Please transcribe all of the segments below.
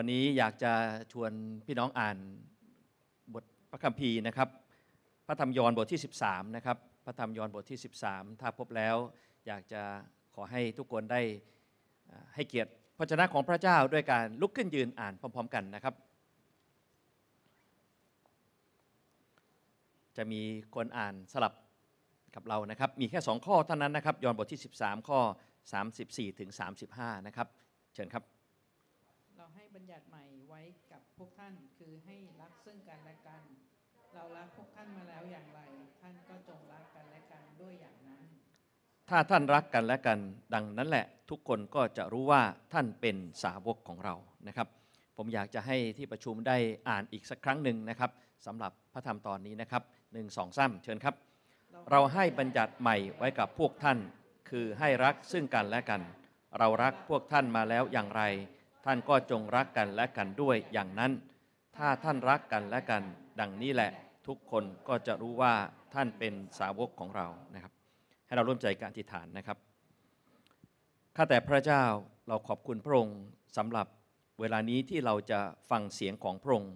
วันนี้อยากจะชวนพี่น้องอ่านบทพระคัมภีร์นะครับ พระธรรมยอห์นบทที่ 13 นะครับ พระธรรมยอห์นบทที่ 13 ถ้าพบแล้ว อยากจะขอให้ทุกคนได้ให้เกียรติพระชนะของพระเจ้าด้วยการลุกขึ้นยืนอ่านพร้อมๆกันนะครับ จะมีคนอ่านสลับกับเรานะครับ มีแค่ 2 ข้อเท่านั้นนะครับ ยอห์นบทที่ 13 ข้อ 34ถึง35 นะครับเชิญครับบัญญัติใหม่ไว้กับพวกท่านคือให้รักซึ่งกันและกันเรารักพวกท่านมาแล้วอย่างไร ท่านก็จงรักกันและกันด้วยอย่างนั้น ถ้าท่านรักกันและกัน ดังนั้นแหละทุกคนก็จะรู้ว่าท่านเป็นสาวกของเรานะครับ ผมอยากจะให้ที่ประชุมได้อ่านอีกสักครั้งหนึ่งนะครับสำหรับพระธรรมตอนนี้นะครับหนึ่งสองสามเชิญครับ เราให้บัญญัติใหม่ไว้กับพวกท่านคือให้รักซึ่งกันและกัน เรารักพวกท่านมาแล้วอย่างไรท่านก็จงรักกันและกันด้วยอย่างนั้นถ้าท่านรักกันและกัน ดังนี้แหละทุกคนก็จะรู้ว่าท่านเป็นสาวกของเรานะครับ ให้เราร่วมใจการอธิษฐานนะครับข้าแต่พระเจ้าเราขอบคุณพระองค์สำหรับเวลานี้ที่เราจะฟังเสียงของพระองค์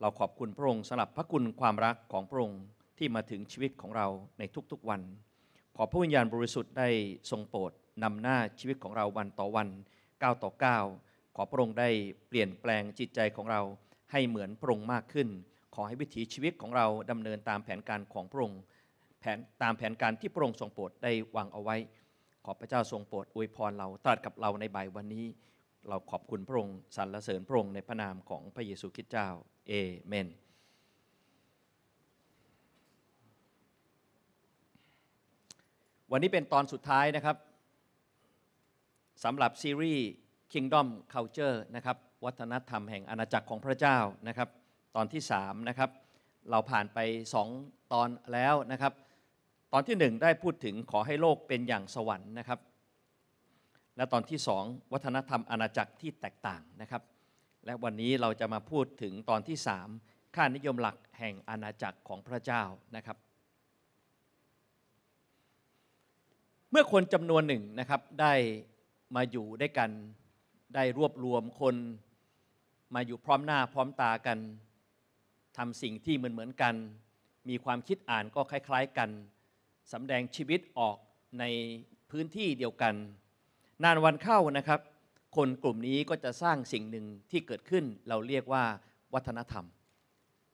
เราขอบคุณพระองค์สำหรับพระคุณความรักของพระองค์ที่มาถึงชีวิตของเราในทุกๆวัน ขอพระวิญญาณบริสุทธิ์ได้ทรงโปรดนำหน้าชีวิตของเราวันต่อวันก้าวต่อก้าวขอพระองค์ได้เปลี่ยนแปลงจิตใจของเราให้เหมือนพระองค์มากขึ้น ขอให้วิถีชีวิตของเราดำเนินตามแผนการของพระองค์ แผนตามแผนการที่พระองค์ทรงโปรดได้วางเอาไว้ ขอพระเจ้าทรงโปรดอวยพรเราตรัสกับเราในบ่ายวันนี้ เราขอบคุณพระองค์สรรเสริญพระองค์ในพระนามของพระเยซูคริสต์เจ้าเอเมน วันนี้เป็นตอนสุดท้ายนะครับสำหรับซีรีส์ Kingdom Culture นะครับวัฒนธรรมแห่งอาณาจักรของพระเจ้านะครับตอนที่3นะครับเราผ่านไป2ตอนแล้วนะครับตอนที่1ได้พูดถึงขอให้โลกเป็นอย่างสวรรค์นะครับและตอนที่ 2 วัฒนธรรมอาณาจักรที่แตกต่างนะครับ และวันนี้เราจะมาพูดถึงตอนที่3ค่านิยมหลักแห่งอาณาจักรของพระเจ้านะครับ เมื่อคนจำนวนหนึ่งนะครับได้มาอยู่ด้วยกันได้รวบรวมคนมาอยู่พร้อมหน้าพร้อมตากันทำสิ่งที่เหมือนเหมือนกัน มีความคิดอ่านก็คล้ายๆกันสาแดงชีวิตออกในพื้นที่เดียวกัน นานวันเข้านะครับ คนกลุ่มนี้ก็จะสร้างสิ่งหนึ่งที่เกิดขึ้นเราเรียกว่าวัฒนธรรม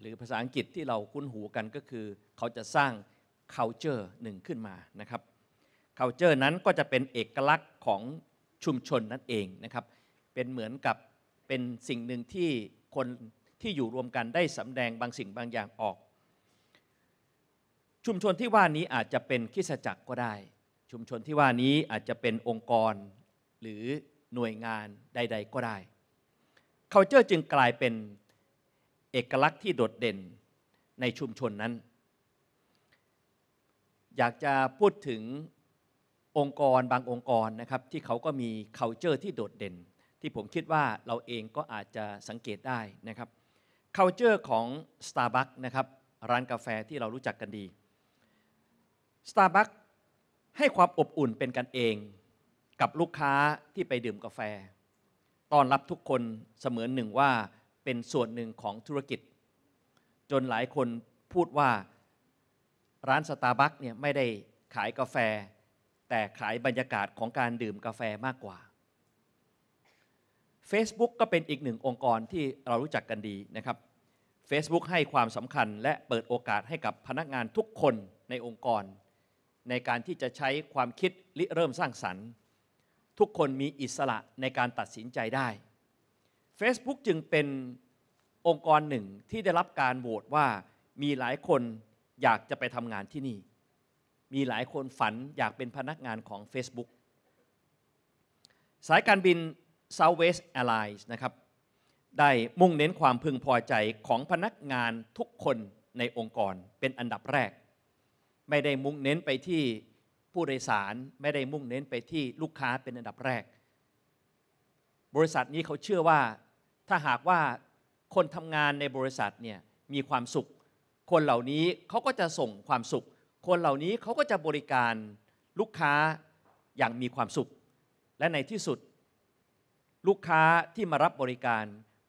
หรือภาษาอังกฤษที่เราคุ้นหูกันก็คือเขาจะสร้าง culture หนึ่งขึ้นมานะครับ culture นั้นก็จะเป็นเอกลักษณ์ของชุมชนนั่นเองนะครับเป็นเหมือนกับเป็นสิ่งหนึ่งที่คนที่อยู่รวมกันได้สำแดงบางสิ่งบางอย่างออก ชุมชนที่ว่านี้อาจจะเป็นคิสจักรก็ได้ ชุมชนที่ว่านี้อาจจะเป็นองค์กรหรือหน่วยงานใด ๆก็ได้ culture จึงกลายเป็นเอกลักษณ์ที่โดดเด่นในชุมชนนั้น อยากจะพูดถึงองค์กรบางองค์กรนะครับที่เขาก็มี culture ที่โดดเด่นที่ผมคิดว่าเราเองก็อาจจะสังเกตได้นะครับ culture ของ Starbucks นะครับร้านกาแฟที่เรารู้จักกันดี Starbucks ให้ความอบอุ่นเป็นกันเองกับลูกค้าที่ไปดื่มกาแฟต้อนรับทุกคนเสมือนหนึ่งว่าเป็นส่วนหนึ่งของธุรกิจ จนหลายคนพูดว่าร้านสตาร์บัคเนี่ยไม่ได้ขายกาแฟ แต่ขายบรรยากาศของการดื่มกาแฟมากกว่า Facebook ก็เป็นอีกหนึ่งองค์กรที่เรารู้จักกันดีนะครับ Facebook ให้ความสำคัญและเปิดโอกาสให้กับพนักงานทุกคนในองค์กร ในการที่จะใช้ความคิดริเริ่มสร้างสรรค์ ทุกคนมีอิสระในการตัดสินใจได้ Facebook จึงเป็นองค์กรหนึ่งที่ได้รับการโหวตว่ามีหลายคนอยากจะไปทำงานที่นี่ มีหลายคนฝันอยากเป็นพนักงานของ Facebook สายการบิน Southwest Airlines นะครับได้มุ่งเน้นความพึงพอใจของพนักงานทุกคนในองค์กรเป็นอันดับแรก ไม่ได้มุ่งเน้นไปที่ผู้โดยสารไม่ได้มุ่งเน้นไปที่ลูกค้าเป็นอันดับแรก บริษัทนี้เขาเชื่อว่า ถ้าหากว่าคนทำงานในบริษัทเนี่ยมีความสุข คนเหล่านี้เขาก็จะส่งความสุข คนเหล่านี้เขาก็จะบริการลูกค้าอย่างมีความสุขและในที่สุดลูกค้าที่มารับบริการ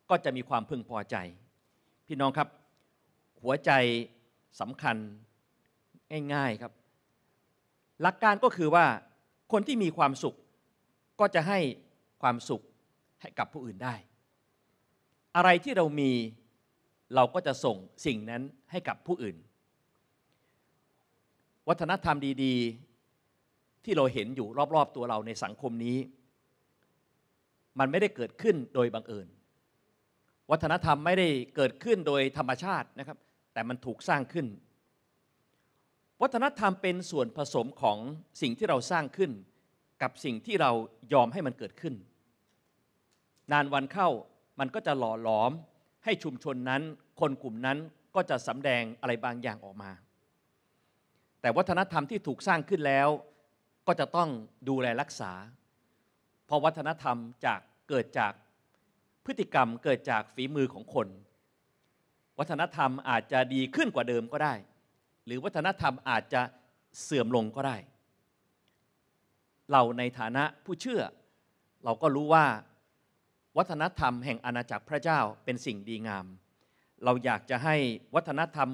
ก็จะมีความพึงพอใจ พี่น้องครับ หัวใจสำคัญ ง่ายๆครับ หลักการก็คือว่าคนที่มีความสุข ก็จะให้ความสุขให้กับผู้อื่นได้ อะไรที่เรามีเราก็จะส่งสิ่งนั้นให้กับผู้อื่น วัฒนธรรมดีๆ ที่เราเห็นอยู่รอบๆตัวเราในสังคมนี้มันไม่ได้เกิดขึ้นโดยบังเอิญ วัฒนธรรมไม่ได้เกิดขึ้นโดยธรรมชาตินะครับ แต่มันถูกสร้างขึ้น วัฒนธรรมเป็นส่วนผสมของสิ่งที่เราสร้างขึ้นกับสิ่งที่เรายอมให้มันเกิดขึ้น นานวันเข้ามันก็จะหล่อหลอมให้ชุมชนนั้น คนกลุ่มนั้นก็จะสำแดงอะไรบางอย่างออกมา แต่วัฒนธรรมที่ถูกสร้างขึ้นแล้ว ก็จะต้องดูแลรักษา เพราะวัฒนธรรมจากเกิดจากพฤติกรรมเกิดจากฝีมือของคน วัฒนธรรมอาจจะดีขึ้นกว่าเดิมก็ได้ หรือวัฒนธรรมอาจจะเสื่อมลงก็ได้ เราในฐานะผู้เชื่อ เราก็รู้ว่า วัฒนธรรมแห่งอาณาจักรพระเจ้าเป็นสิ่งดีงาม เราอยากจะให้วัฒนธรรม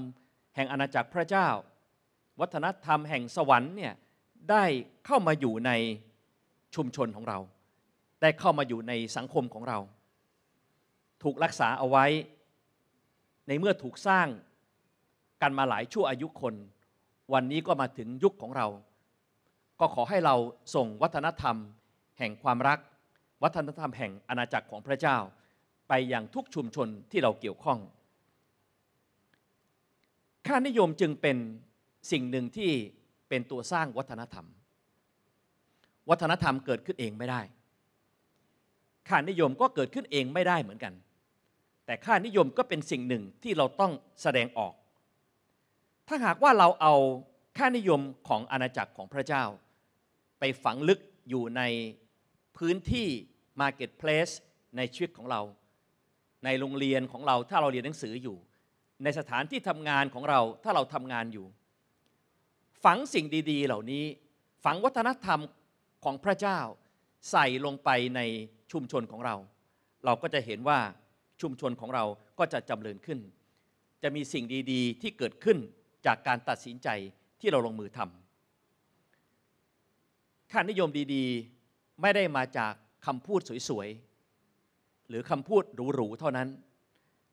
แห่งอาณาจักรพระเจ้า วัฒนธรรมแห่งสวรรค์เนี่ยได้เข้ามาอยู่ในชุมชนของเราได้เข้ามาอยู่ในสังคมของเรา ถูกรักษาเอาไว้ ในเมื่อถูกสร้าง กันมาหลายชั่วอายุคน วันนี้ก็มาถึงยุคของเรา ก็ขอให้เราส่งวัฒนธรรม แห่งความรัก วัฒนธรรมแห่งอาณาจักรของพระเจ้า ไปอย่างทุกชุมชนที่เราเกี่ยวข้อง ค่านิยมจึงเป็นสิ่งหนึ่งที่เป็นตัวสร้างวัฒนธรรม วัฒนธรรมเกิดขึ้นเองไม่ได้ค่านิยมก็เกิดขึ้นเองไม่ได้เหมือนกัน แต่ค่านิยมก็เป็นสิ่งหนึ่งที่เราต้องแสดงออก ถ้าหากว่าเราเอาค่านิยมของอาณาจักรของพระเจ้า ไปฝังลึกอยู่ในพื้นที่ Marketplace ในชีวิตของเรา ในโรงเรียนของเราถ้าเราเรียนหนังสืออยู่ ในสถานที่ทำงานของเราถ้าเราทำงานอยู่ ฝังสิ่งดีๆเหล่านี้ ฝังวัฒนธรรมของพระเจ้าใส่ลงไปในชุมชนของเรา เราก็จะเห็นว่าชุมชนของเราก็จะจำเริญขึ้น จะมีสิ่งดีๆที่เกิดขึ้นจากการตัดสินใจที่เราลงมือทำค่านิยมดี ๆไม่ได้มาจากคำพูดสวย ๆ หรือคำพูดหรูๆเท่านั้น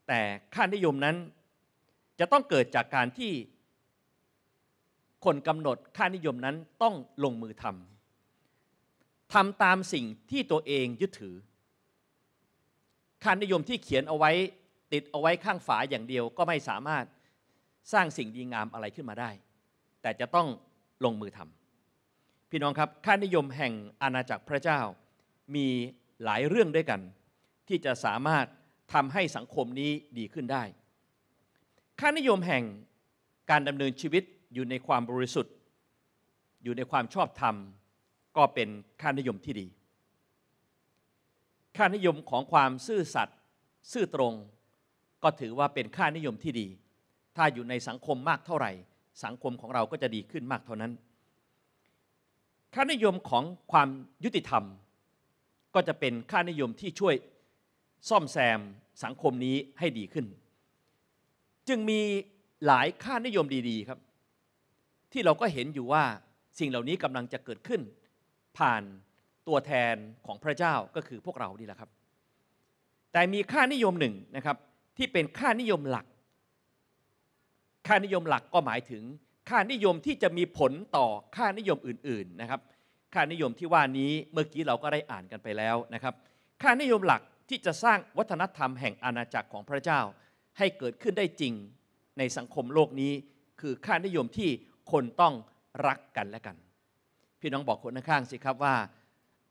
แต่ค่านิยมนั้นจะต้องเกิดจากการที่คนกำหนดค่านิยมนั้นต้องลงมือทำทำตามสิ่งที่ตัวเองยึดถือ ค่านิยมที่เขียนเอาไว้ติดเอาไว้ข้างฝาอย่างเดียวก็ไม่สามารถสร้างสิ่งดีงามอะไรขึ้นมาได้ แต่จะต้องลงมือทำ พี่น้องครับค่านิยมแห่งอาณาจักรพระเจ้ามีหลายเรื่องด้วยกัน ที่จะสามารถทำให้สังคมนี้ดีขึ้นได้ ค่านิยมแห่งการดำเนินชีวิตอยู่ในความบริสุทธิ์ อยู่ในความชอบธรรมก็เป็นค่านิยมที่ดี ค่านิยมของความซื่อสัตย์ซื่อตรง ก็ถือว่าเป็นค่านิยมที่ดี ถ้าอยู่ในสังคมมากเท่าไหร่ สังคมของเราก็จะดีขึ้นมากเท่านั้น ค่านิยมของความยุติธรรม ก็จะเป็นค่านิยมที่ช่วยซ่อมแซมสังคมนี้ให้ดีขึ้น จึงมีหลายค่านิยมดีๆครับ ที่เราก็เห็นอยู่ว่าสิ่งเหล่านี้กำลังจะเกิดขึ้นผ่านตัวแทนของพระเจ้าก็คือพวกเรานี่แหละครับ แต่มีค่านิยมหนึ่งนะครับที่เป็นค่านิยมหลัก ค่านิยมหลักก็หมายถึงค่านิยมที่จะมีผลต่อค่านิยมอื่น ๆนะครับ ค่านิยมที่ว่านี้เมื่อกี้เราก็ได้อ่านกันไปแล้วนะครับ ค่านิยมหลักที่จะสร้างวัฒนธรรมแห่งอาณาจักรของพระเจ้าให้เกิดขึ้นได้จริงในสังคมโลกนี้ คือค่านิยมที่คนต้องรักกันและกันพี่ น้องบอกคนข้างๆสิครับว่า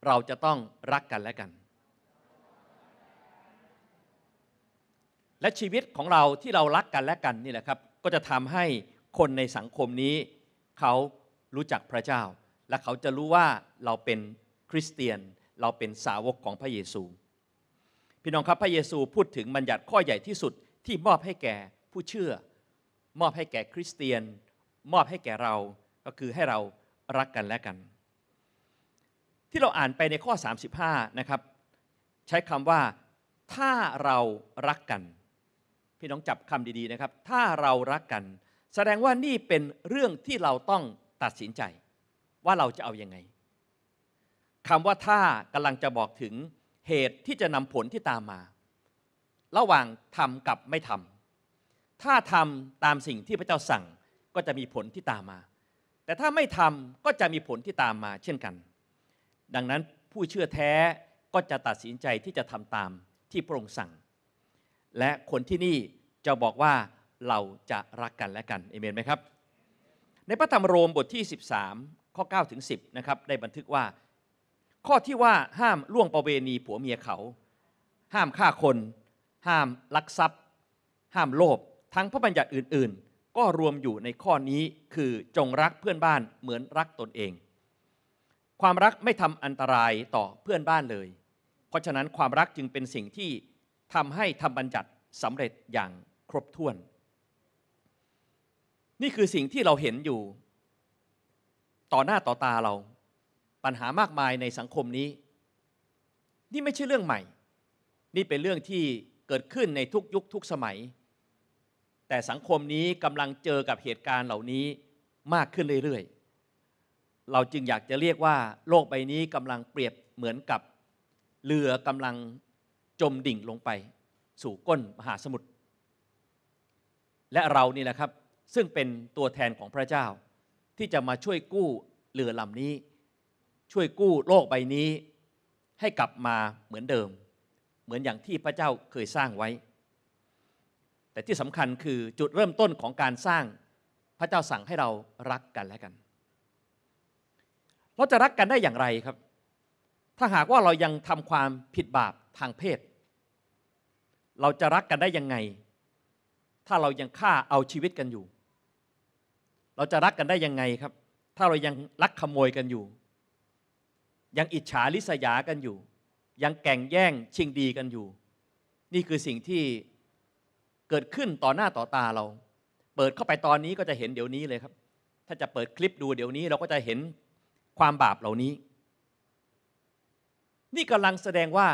เราจะต้องรักกันและกัน และชีวิตของเราที่เรารักกันและกันนี่แหละครับก็จะทำให้คนในสังคมนี้ เขารู้จักพระเจ้า และเขาจะรู้ว่าเราเป็นคริสเตียนเราเป็นสาวกของพระเยซู พี่ น้องครับพระเยซูพูดถึงบัญญัติข้อใหญ่ที่สุดที่มอบให้แก่ผู้เชื่อ มอบให้แก่คริสเตียน มอบให้แก่เราก็คือให้เรารักกันและกัน ที่เราอ่านไปในข้อ 35นะครับใช้คำว่าถ้าเรารักกัน พี่น้องจับคำดี ๆนะครับ ถ้าเรารักกัน แสดงว่านี่เป็นเรื่องที่เราต้องตัดสินใจ ว่าเราจะเอาอยัางไงคำว่าถ้ากำลังจะบอกถึงเหตุที่จะนำผลที่ตามมา ระหว่างทำกับไม่ทำถ้าทำตามสิ่งที่พระเจ้าสั่งก็จะมีผลที่ตามมาแต่ถ้าไม่ทำก็จะมีผลที่ตามมาเช่นกัน ดังนั้นผู้เชื่อแท้ก็จะตัดสินใจที่จะทำตามที่พระองค์สั่ง และคนที่นี่จะบอกว่าเราจะรักกันและกันเอเมนไหมครับ ในพระธรรมโรมบทที่ 13 ข้อ9ถึง10นะครับได้บันทึกว่า ข้อที่ว่าห้ามล่วงประเวณีผัวเมียเขา ห้ามฆ่าคน ห้ามลักทรัพย์ ห้ามโลภทั้งพระบัญญัติอื่นๆก็รวมอยู่ในข้อนี้คือจงรักเพื่อนบ้านเหมือนรักตนเอง ความรักไม่ทำอันตรายต่อเพื่อนบ้านเลย เพราะฉะนั้นความรักจึงเป็นสิ่งที่ทำให้ทำบัญญัติสำเร็จอย่างครบถ้วน นี่คือสิ่งที่เราเห็นอยู่ ต่อหน้าต่อตาเราปัญหามากมายในสังคมนี้ นี่ไม่ใช่เรื่องใหม่ นี่เป็นเรื่องที่เกิดขึ้นในทุกยุคทุกสมัยแต่สังคมนี้กำลังเจอกับเหตุการณ์เหล่านี้มากขึ้นเรื่อยๆ เราจึงอยากจะเรียกว่า โลกใบนี้กำลังเปรียบเหมือนกับเรือกำลังจมดิ่งลงไป สู่ก้นมหาสมุทร และเรานี่แหละครับซึ่งเป็นตัวแทนของพระเจ้า ที่จะมาช่วยกู้เรือลำนี้ ช่วยกู้โลกใบนี้ให้กลับมาเหมือนเดิม เหมือนอย่างที่พระเจ้าเคยสร้างไว้แต่ที่สำคัญคือจุดเริ่มต้นของการสร้างพระเจ้าสั่งให้เรารักกันและกัน เราจะรักกันได้อย่างไรครับ ถ้าหากว่าเรายังทำความผิดบาปทางเพศ เราจะรักกันได้ยังไง ถ้าเรายังฆ่าเอาชีวิตกันอยู่ เราจะรักกันได้ยังไงครับ ถ้าเรายังลักขโมยกันอยู่ ยังอิจฉาลิษยากันอยู่ ยังแก่งแย่งชิงดีกันอยู่ นี่คือสิ่งที่เกิดขึ้นต่อหน้าต่อตาเรา เปิดเข้าไปตอนนี้ก็จะเห็นเดี๋ยวนี้เลยครับ ถ้าจะเปิดคลิปดูเดี๋ยวนี้เราก็จะเห็นความบาปเหล่านี้ นี่กำลังแสดงว่า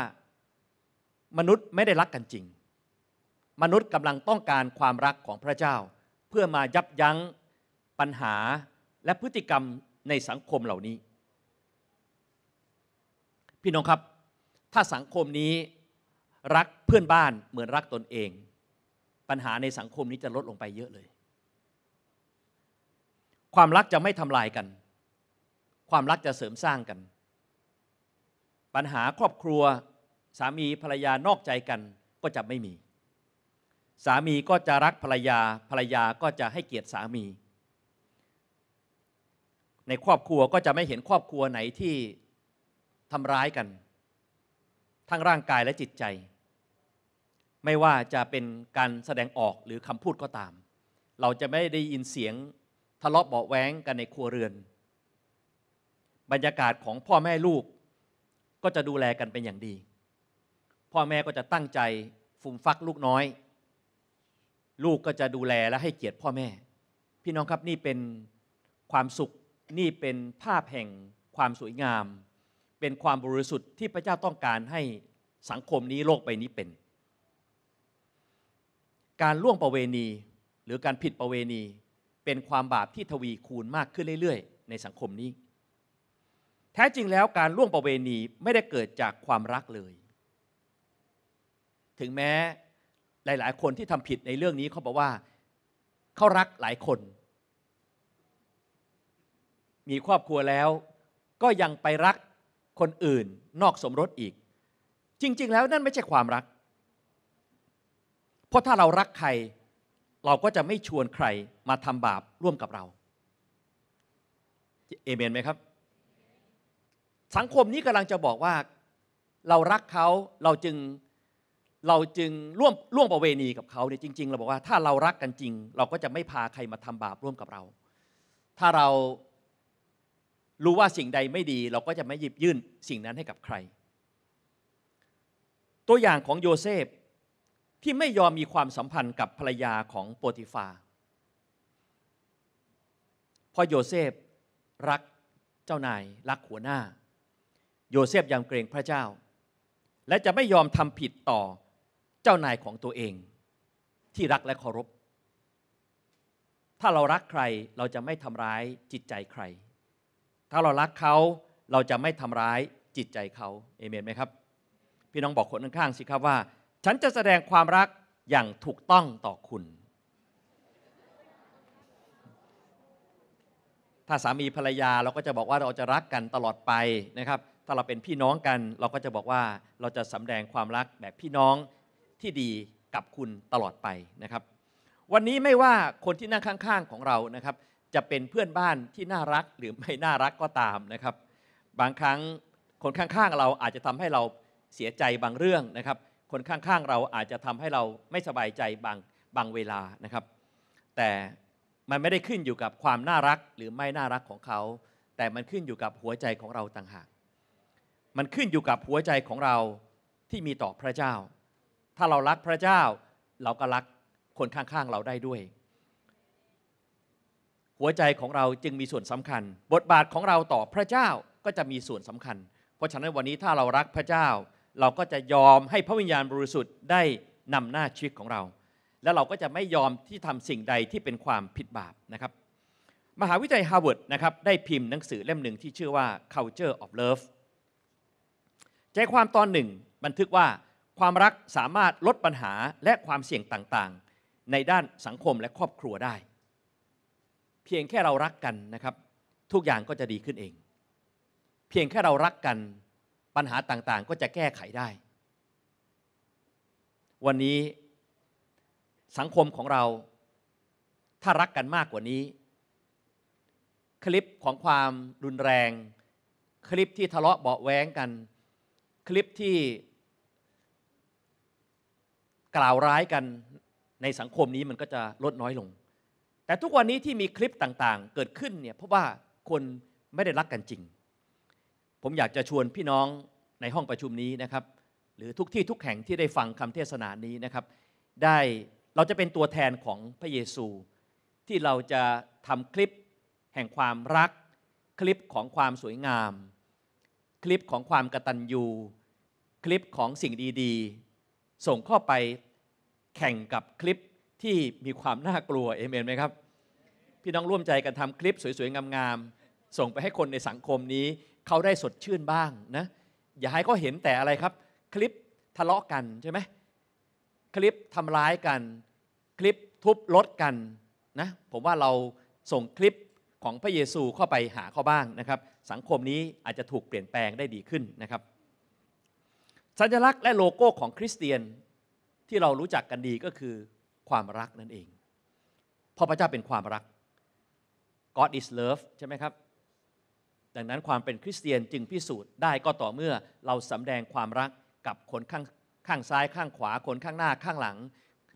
มนุษย์ไม่ได้รักกันจริง มนุษย์กำลังต้องการความรักของพระเจ้า เพื่อมายับยั้งปัญหาและพฤติกรรมในสังคมเหล่านี้ พี่น้องครับ ถ้าสังคมนี้รักเพื่อนบ้านเหมือนรักตนเองปัญหาในสังคมนี้จะลดลงไปเยอะเลย ความรักจะไม่ทำลายกัน ความรักจะเสริมสร้างกัน ปัญหาครอบครัว สามีภรรยานอกใจกันก็จะไม่มี สามีก็จะรักภรรยาภรรยาก็จะให้เกียรติสามี ในครอบครัวก็จะไม่เห็นครอบครัวไหนที่ทำร้ายกัน ทั้งร่างกายและจิตใจไม่ว่าจะเป็นการแสดงออกหรือคำพูดก็ตาม เราจะไม่ได้ยินเสียงทะเลาะเบาแหวงกันในครัวเรือน บรรยากาศของพ่อแม่ลูกก็จะดูแลกันเป็นอย่างดี พ่อแม่ก็จะตั้งใจฟุ่มฟักลูกน้อย ลูกก็จะดูแลและให้เกียรติพ่อแม่ พี่น้องครับนี่เป็นความสุข นี่เป็นภาพแห่ง ความสวยงาม เป็นความบริสุทธิ์ที่พระเจ้าต้องการให้สังคมนี้โลกใบนี้เป็นการล่วงประเวณีหรือการผิดประเวณีเป็นความบาปที่ทวีคูณมากขึ้นเรื่อยๆ ในสังคมนี้ แท้จริงแล้วการล่วงประเวณีไม่ได้เกิดจากความรักเลย ถึงแม้ หลายๆ คนที่ทำผิดในเรื่องนี้เขาบอกว่าเขารักหลายคน มีครอบครัวแล้วก็ยังไปรักคนอื่นนอกสมรสอีก จริงๆแล้วนั่นไม่ใช่ความรักเพราะถ้าเรารักใครเราก็จะไม่ชวนใครมาทำบาปร่วมกับเรา เอเมนไหมครับ สังคมนี้กำลังจะบอกว่าเรารักเขาเราจึงเราจึงร่วมร่วมประเวณีกับเขาเนี่ยจริง ๆ เราบอกว่าถ้าเรารักกันจริง เราก็จะไม่พาใครมาทำบาปร่วมกับเรา ถ้าเรารู้ว่าสิ่งใดไม่ดี เราก็จะไม่หยิบยื่นสิ่งนั้นให้กับใคร ตัวอย่างของโยเซฟที่ไม่ยอมมีความสัมพันธ์กับภรรยาของโปติฟาเพราะโยเซฟรักเจ้านายรักหัวหน้า โยเซฟยำเกรงพระเจ้า และจะไม่ยอมทำผิดต่อเจ้านายของตัวเอง ที่รักและเคารพ ถ้าเรารักใครเราจะไม่ทำร้ายจิตใจใคร ถ้าเรารักเขาเราจะไม่ทำร้ายจิตใจเขาเอเมนไหมครับ พี่น้องบอกคนข้างๆสิครับว่าฉันจะแสดงความรักอย่างถูกต้องต่อคุณ ถ้าสามีภรรยาเราก็จะบอกว่าเราจะรักกันตลอดไปนะครับ ถ้าเราเป็นพี่น้องกัน เราก็จะบอกว่าเราจะสาแดงความรักแบบพี่น้องที่ดีกับคุณตลอดไปนะครับ วันนี้ไม่ว่าคนที่นั่งข้าง ๆของเรานะครับ จะเป็นเพื่อนบ้านที่น่ารักหรือไม่น่ารักก็ตามนะครับ บางครั้งคนข้างๆ เราอาจจะทำให้เราเสียใจบางเรื่องนะครับคนข้างๆเราอาจจะทำให้เราไม่สบายใจบางบางเวลานะครับ แต่มันไม่ได้ขึ้นอยู่กับความน่ารักหรือไม่น่ารักของเขา แต่มันขึ้นอยู่กับหัวใจของเราต่างหาก มันขึ้นอยู่กับหัวใจของเราที่มีต่อพระเจ้า ถ้าเรารักพระเจ้าเราก็รักคนข้างๆเราได้ด้วย หัวใจของเราจึงมีส่วนสำคัญ บทบาทของเราต่อพระเจ้าก็จะมีส่วนสำคัญ เพราะฉะนั้นวันนี้ถ้าเรารักพระเจ้าเราก็จะยอมให้พระวิญญาณบริสุทธิ์ได้นำหน้าชีวิตของเรา และเราก็จะไม่ยอมที่ทำสิ่งใดที่เป็นความผิดบาปนะครับ มหาวิจัยฮาร์วาร์ดนะครับได้พิมพ์หนังสือเล่มหนึ่งที่ชื่อว่า Culture of Love ใจความตอนหนึ่งบันทึกว่า ความรักสามารถลดปัญหาและความเสี่ยงต่างๆ ในด้านสังคมและครอบครัวได้ เพียงแค่เรารักกันนะครับ ทุกอย่างก็จะดีขึ้นเอง เพียงแค่เรารักกันปัญหาต่างๆ ก็จะแก้ไขได้ วันนี้สังคมของเรา ถ้ารักกันมากกว่านี้ คลิปของความรุนแรง คลิปที่ทะเลาะเบาแว้งกัน คลิปที่กล่าวร้ายกันในสังคมนี้มันก็จะลดน้อยลง แต่ทุกวันนี้ที่มีคลิปต่างๆ เกิดขึ้นเนี่ยเพราะว่าคนไม่ได้รักกันจริง ผมอยากจะชวนพี่น้องในห้องประชุมนี้นะครับ หรือทุกที่ทุกแห่งที่ได้ฟังคำเทศนานี้นะครับ ได้เราจะเป็นตัวแทนของพระเยซู ที่เราจะทำคลิปแห่งความรักคลิปของความสวยงามคลิปของความกระตันยูคลิปของสิ่งดีๆส่งเข้าไปแข่งกับคลิปที่มีความน่ากลัวเอเมนไหมครับ พี่น้องร่วมใจกันทำคลิปสวยๆงามๆส่งไปให้คนในสังคมนี้ เขาได้สดชื่นบ้างนะเอย่าให้เขาเห็นแต่อะไรครับ คลิปทะเลาะกันใช่ไหมคลิปทำร้ายกัน คลิปทุบรถกันนะผมว่าเราส่งคลิปของพระเยซูเข้าไปหาเขาบ้างนะครับ สังคมนี้อาจจะถูกเปลี่ยนแปลงได้ดีขึ้นนะครับ สัญลักษณ์และโลโก้ของคริสเตียน ที่เรารู้จักกันดีก็คือความรักนั่นเองพระพระเจ้าเป็นความรัก God is love ใช่ไหมครับดังนั้นความเป็นคริสเตียนจึงพิสูจน์ได้ก็ต่อเมื่อเราสำแดงความรักกับคนข้างข้างซ้ายข้างขวาคนข้างหน้าข้างหลัง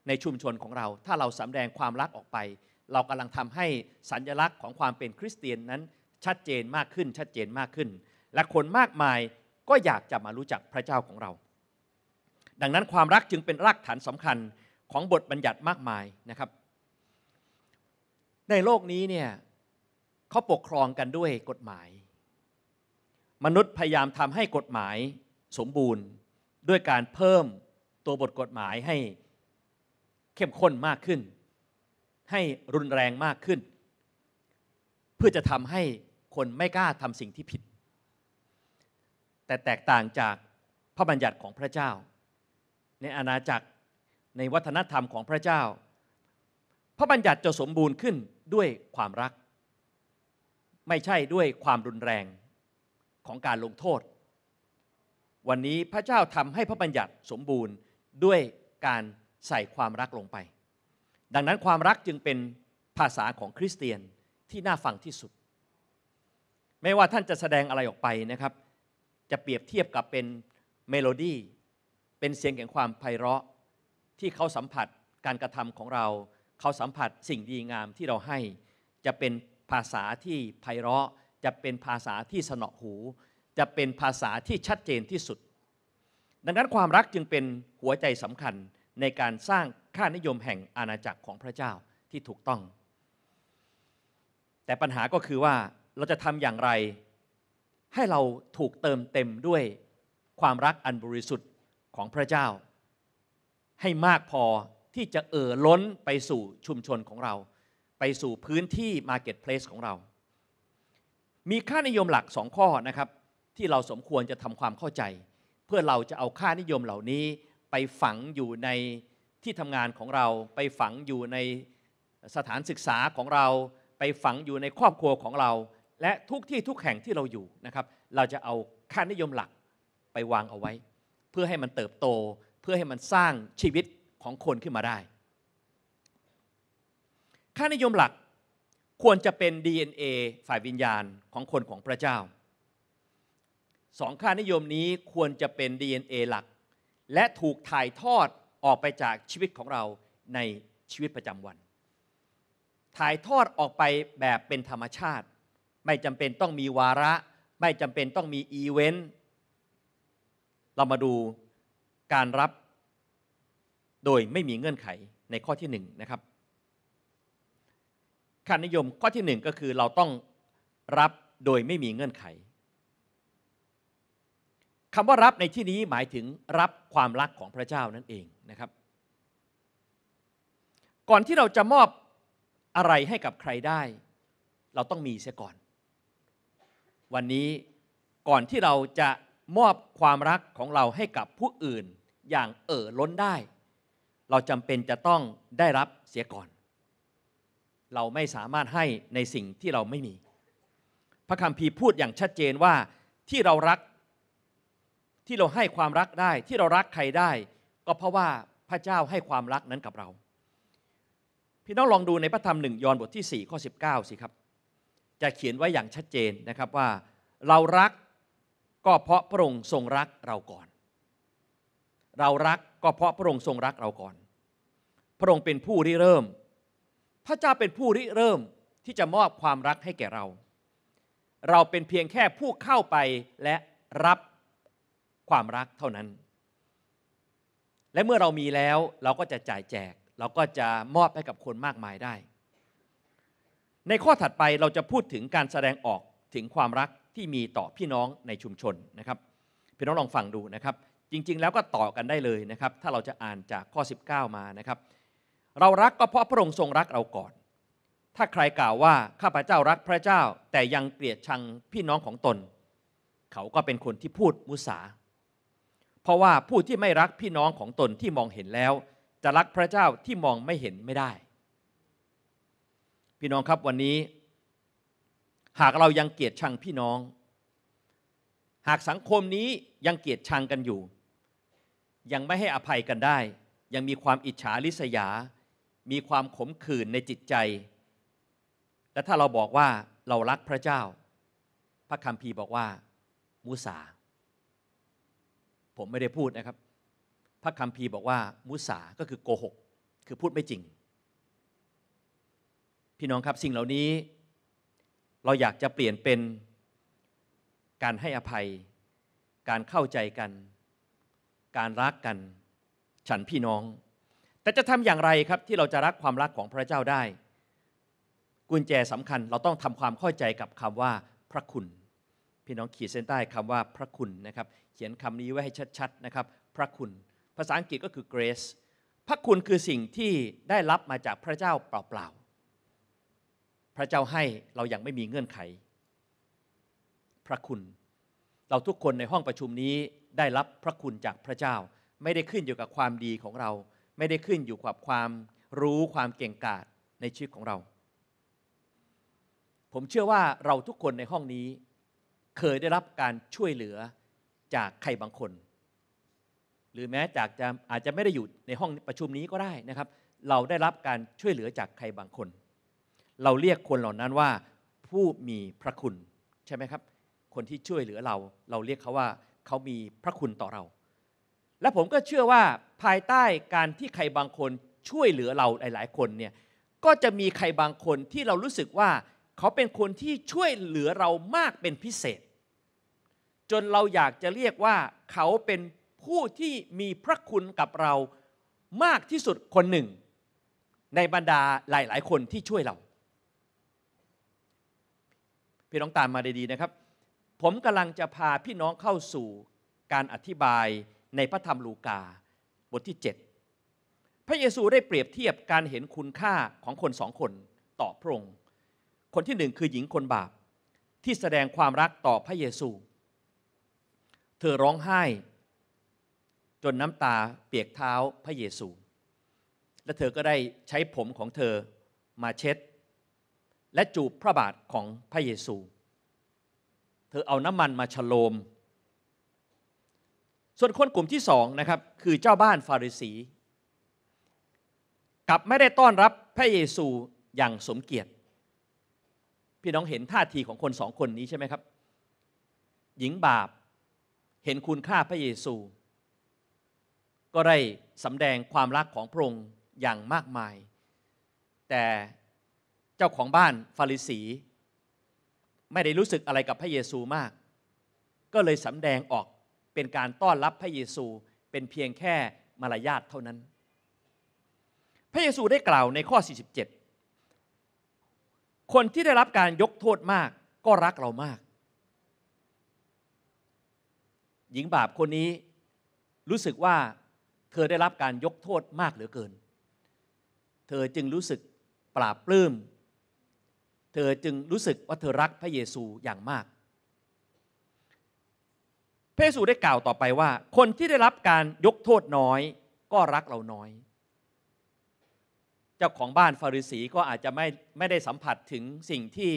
ในชุมชนของเรา ถ้าเราสำแดงความรักออกไป เรากำลังทำให้สัญลักษณ์ของความเป็นคริสเตียนนั้นชัดเจนมากขึ้น ชัดเจนมากขึ้น และคนมากมายก็อยากจะมารู้จักพระเจ้าของเรา ดังนั้นความรักจึงเป็นรากฐานสำคัญของบทบัญญัติมากมายนะครับ ในโลกนี้เนี่ยเขาปกครองกันด้วยกฎหมายมนุษย์พยายามทำให้กฎหมายสมบูรณ์ด้วยการเพิ่มตัวบทกฎหมายให้เข้มข้นมากขึ้น ให้รุนแรงมากขึ้น เพื่อจะทำให้คนไม่กล้าทำสิ่งที่ผิด แต่แตกต่างจากพระบัญญัติของพระเจ้า ในอาณาจักรในวัฒนธรรมของพระเจ้า พระบัญญัติจะสมบูรณ์ขึ้นด้วยความรัก ไม่ใช่ด้วยความรุนแรงของการลงโทษ วันนี้พระเจ้าทำให้พระบัญญัติสมบูรณ์ด้วยการใส่ความรักลงไป ดังนั้นความรักจึงเป็นภาษาของคริสเตียนที่น่าฟังที่สุด ไม่ว่าท่านจะแสดงอะไรออกไปนะครับ จะเปรียบเทียบกับเป็นเมโลดี้ เป็นเสียงแห่งความไพเราะที่เขาสัมผัสการกระทำของเรา เขาสัมผัสสิ่งดีงามที่เราให้จะเป็นภาษาที่ไพเราะจะเป็นภาษาที่สนอหูจะเป็นภาษาที่ชัดเจนที่สุด ดังนั้นความรักจึงเป็นหัวใจสำคัญในการสร้างค่านิยมแห่งอาณาจักรของพระเจ้าที่ถูกต้อง แต่ปัญหาก็คือว่าเราจะทำอย่างไร ให้เราถูกเติมเต็มด้วย ความรักอันบริสุทธิ์ของพระเจ้า ให้มากพอที่จะเอ่อล้นไปสู่ชุมชนของเรา ไปสู่พื้นที่มาร์เก็ตเพลสของเรามีค่านิยมหลักสองข้อนะครับที่เราสมควรจะทำความเข้าใจ เพื่อเราจะเอาค่านิยมเหล่านี้ ไปฝังอยู่ในที่ทำงานของเรา ไปฝังอยู่ในสถานศึกษาของเรา ไปฝังอยู่ในครอบครัวของเรา และทุกที่ทุกแห่งที่เราอยู่นะครับเราจะเอาค่านิยมหลักไปวางเอาไว้ เพื่อให้มันเติบโตเพื่อให้มันสร้างชีวิตของคนขึ้นมาได้ ค่านิยมหลักควรจะเป็น DNA ฝ่ายวิญญาณของคนของพระเจ้าสองค่านิยมนี้ควรจะเป็น DNA หลัก และถูกถ่ายทอดออกไปจากชีวิตของเราในชีวิตประจำวัน ถ่ายทอดออกไปแบบเป็นธรรมชาติ ไม่จำเป็นต้องมีวาระ ไม่จำเป็นต้องมีอีเวนต์เรามาดูการรับ โดยไม่มีเงื่อนไขในข้อที่หนึ่งนะครับค่านิยมข้อที่หนึ่งก็คือเราต้องรับโดยไม่มีเงื่อนไขคำว่ารับในที่นี้หมายถึงรับความรักของพระเจ้านั่นเองนะครับ ก่อนที่เราจะมอบอะไรให้กับใครได้ เราต้องมีเสียก่อน วันนี้ก่อนที่เราจะมอบความรักของเราให้กับผู้อื่นอย่างเอ่อล้นได้ เราจำเป็นจะต้องได้รับเสียก่อนเราไม่สามารถให้ในสิ่งที่เราไม่มี พระคัมภีร์พูดอย่างชัดเจนว่าที่เรารักที่เราให้ความรักได้ที่เรารักใครได้ ก็เพราะว่าพระเจ้าให้ความรักนั้นกับเรา พี่น้องลองดูในพระธรรมหนึ่งยอห์นบทที่4ข้อ19สิครับ จะเขียนไว้อย่างชัดเจนนะครับว่า เรารักก็เพราะพระองค์ทรงรักเราก่อน เรารักก็เพราะพระองค์ทรงรักเราก่อน พระองค์เป็นผู้ริเริ่มพระเจ้าเป็นผู้ริเริ่มที่จะมอบความรักให้แก่เรา เราเป็นเพียงแค่ผู้เข้าไปและรับความรักเท่านั้น และเมื่อเรามีแล้วเราก็จะจ่ายแจก เราก็จะมอบให้กับคนมากมายได้ ในข้อถัดไปเราจะพูดถึงการแสดงออกถึงความรักที่มีต่อพี่น้องในชุมชนนะครับพี่น้องลองฟังดูนะครับ จริง ๆ แล้วก็ต่อกันได้เลยนะครับ ถ้าเราจะอ่านจากข้อ 19 มานะครับเรารักก็เพราะพระองค์ทรงรักเราก่อน ถ้าใครกล่าวว่าข้าพเจ้ารักพระเจ้า แต่ยังเกลียดชังพี่น้องของตน เขาก็เป็นคนที่พูดมุสา เพราะว่าผู้ที่ไม่รักพี่น้องของตนที่มองเห็นแล้ว จะรักพระเจ้าที่มองไม่เห็นไม่ได้ พี่น้องครับวันนี้ หากเรายังเกลียดชังพี่น้อง หากสังคมนี้ยังเกลียดชังกันอยู่ ยังไม่ให้อภัยกันได้ ยังมีความอิจฉาริษยามีความขมขื่นในจิตใจ และถ้าเราบอกว่าเรารักพระเจ้า พระคัมภีร์บอกว่ามูสา ผมไม่ได้พูดนะครับ พระคัมภีร์บอกว่ามูสาก็คือโกหก คือพูดไม่จริง พี่น้องครับสิ่งเหล่านี้ เราอยากจะเปลี่ยนเป็นการให้อภัย การเข้าใจกัน การรักกัน ฉันพี่น้องแต่จะทำอย่างไรครับที่เราจะรักความรักของพระเจ้าได้ กุญแจสำคัญเราต้องทำความเข้าใจกับคำว่าพระคุณ พี่น้องขีดเส้นใต้คำว่าพระคุณนะครับ เขียนคำนี้ไว้ให้ชัดๆนะครับ พระคุณภาษาอังกฤษก็คือ grace พระคุณคือสิ่งที่ได้รับมาจากพระเจ้าเปล่าๆ พระเจ้าให้เรายังไม่มีเงื่อนไข พระคุณ เราทุกคนในห้องประชุมนี้ได้รับพระคุณจากพระเจ้า ไม่ได้ขึ้นอยู่กับความดีของเราไม่ได้ขึ้นอยู่กับความรู้ความเก่งกาจในชีวิตของเรา ผมเชื่อว่าเราทุกคนในห้องนี้ เคยได้รับการช่วยเหลือจากใครบางคน หรือแม้จากจะอาจจะไม่ได้อยู่ในห้องประชุมนี้ก็ได้นะครับ เราได้รับการช่วยเหลือจากใครบางคน เราเรียกคนเหล่านั้นว่า ผู้มีพระคุณใช่ไหมครับ คนที่ช่วยเหลือเรา เราเรียกเขาว่าเขามีพระคุณต่อเราและผมก็เชื่อว่าภายใต้การที่ใครบางคนช่วยเหลือเราหลายๆ คนเนี่ยก็จะมีใครบางคนที่เรารู้สึกว่าเขาเป็นคนที่ช่วยเหลือเรามากเป็นพิเศษ จนเราอยากจะเรียกว่าเขาเป็นผู้ที่มีพระคุณกับเรามากที่สุดคนหนึ่ง ในบรรดาหลายๆคนที่ช่วยเรา พี่น้องตามมาดีๆนะครับ ผมกำลังจะพาพี่น้องเข้าสู่การอธิบายในพระธรรมลูกาบทที่ 7 พระเยซูได้เปรียบเทียบการเห็นคุณค่าของคนสองคนต่อพระองค์ คนที่หนึ่งคือหญิงคนบาปที่แสดงความรักต่อพระเยซู เธอร้องไห้ จนน้ำตาเปียกเท้าพระเยซู และเธอก็ได้ใช้ผมของเธอมาเช็ด และจูบพระบาทของพระเยซู เธอเอาน้ำมันมาฉโลมส่วนคนกลุ่มที่สองนะครับคือเจ้าบ้านฟาริสีกลับไม่ได้ต้อนรับพระเยซูอย่างสมเกียรติ พี่น้องเห็นท่าทีของคนสองคนนี้ใช่ไหมครับ หญิงบาปเห็นคุณค่าพระเยซู ก็ได้สำแดงความรักของพระองค์อย่างมากมาย แต่เจ้าของบ้านฟาริสี ไม่ได้รู้สึกอะไรกับพระเยซูมาก ก็เลยสำแดงออกเป็นการต้อนรับพระเยซูเป็นเพียงแค่มารยาทเท่านั้น พระเยซูได้กล่าวในข้อ 47 คนที่ได้รับการยกโทษมากก็รักเรามาก หญิงบาปคนนี้รู้สึกว่าเธอได้รับการยกโทษมากเหลือเกิน เธอจึงรู้สึกปราบปลื้ม เธอจึงรู้สึกว่าเธอรักพระเยซูอย่างมากพระเยซู ได้กล่าวต่อไปว่า คนที่ได้รับการยกโทษน้อยก็รักเราน้อย เจ้าของบ้านฟาริสีก็อาจจะไม่ไม่ได้สัมผัสถึงสิ่งที่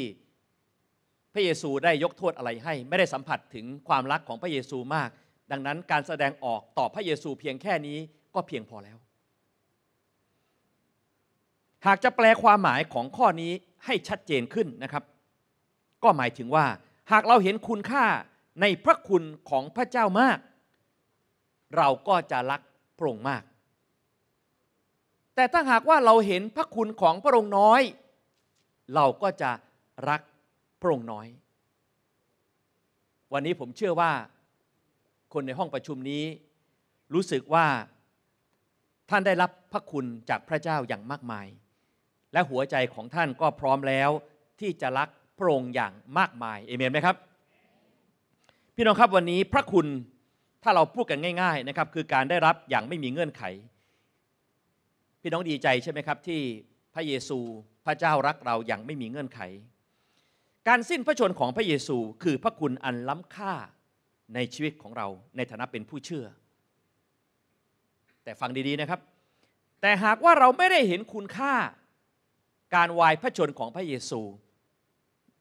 พระเยซูได้ยกโทษอะไรให้ ไม่ได้สัมผัสถึงความรักของพระเยซูมาก ดังนั้นการแสดงออกต่อพระเยซูเพียงแค่นี้ก็เพียงพอแล้ว หากจะแปลความหมายของข้อนี้ให้ชัดเจนขึ้นนะครับ ก็หมายถึงว่าหากเราเห็นคุณค่าในพระคุณของพระเจ้ามาก เราก็จะรักพระองค์มาก แต่ถ้าหากว่าเราเห็นพระคุณของพระองค์น้อย เราก็จะรักพระองค์น้อย วันนี้ผมเชื่อว่า คนในห้องประชุมนี้รู้สึกว่าท่านได้รับพระคุณจากพระเจ้าอย่างมากมาย และหัวใจของท่านก็พร้อมแล้วที่จะรักพระองค์อย่างมากมายเอเมนไหมครับพี่น้องครับวันนี้พระคุณถ้าเราพูดกันง่ายๆนะครับคือการได้รับอย่างไม่มีเงื่อนไข พี่น้องดีใจใช่ไหมครับ ที่พระเยซูพระเจ้ารักเรา อย่างไม่มีเงื่อนไข การสิ้นพระชนของพระเยซู คือพระคุณอันล้ำค่าในชีวิตของเรา ในฐานะเป็นผู้เชื่อ แต่ฟังดีๆนะครับ แต่หากว่าเราไม่ได้เห็นคุณค่า การวายพระชนของพระเยซู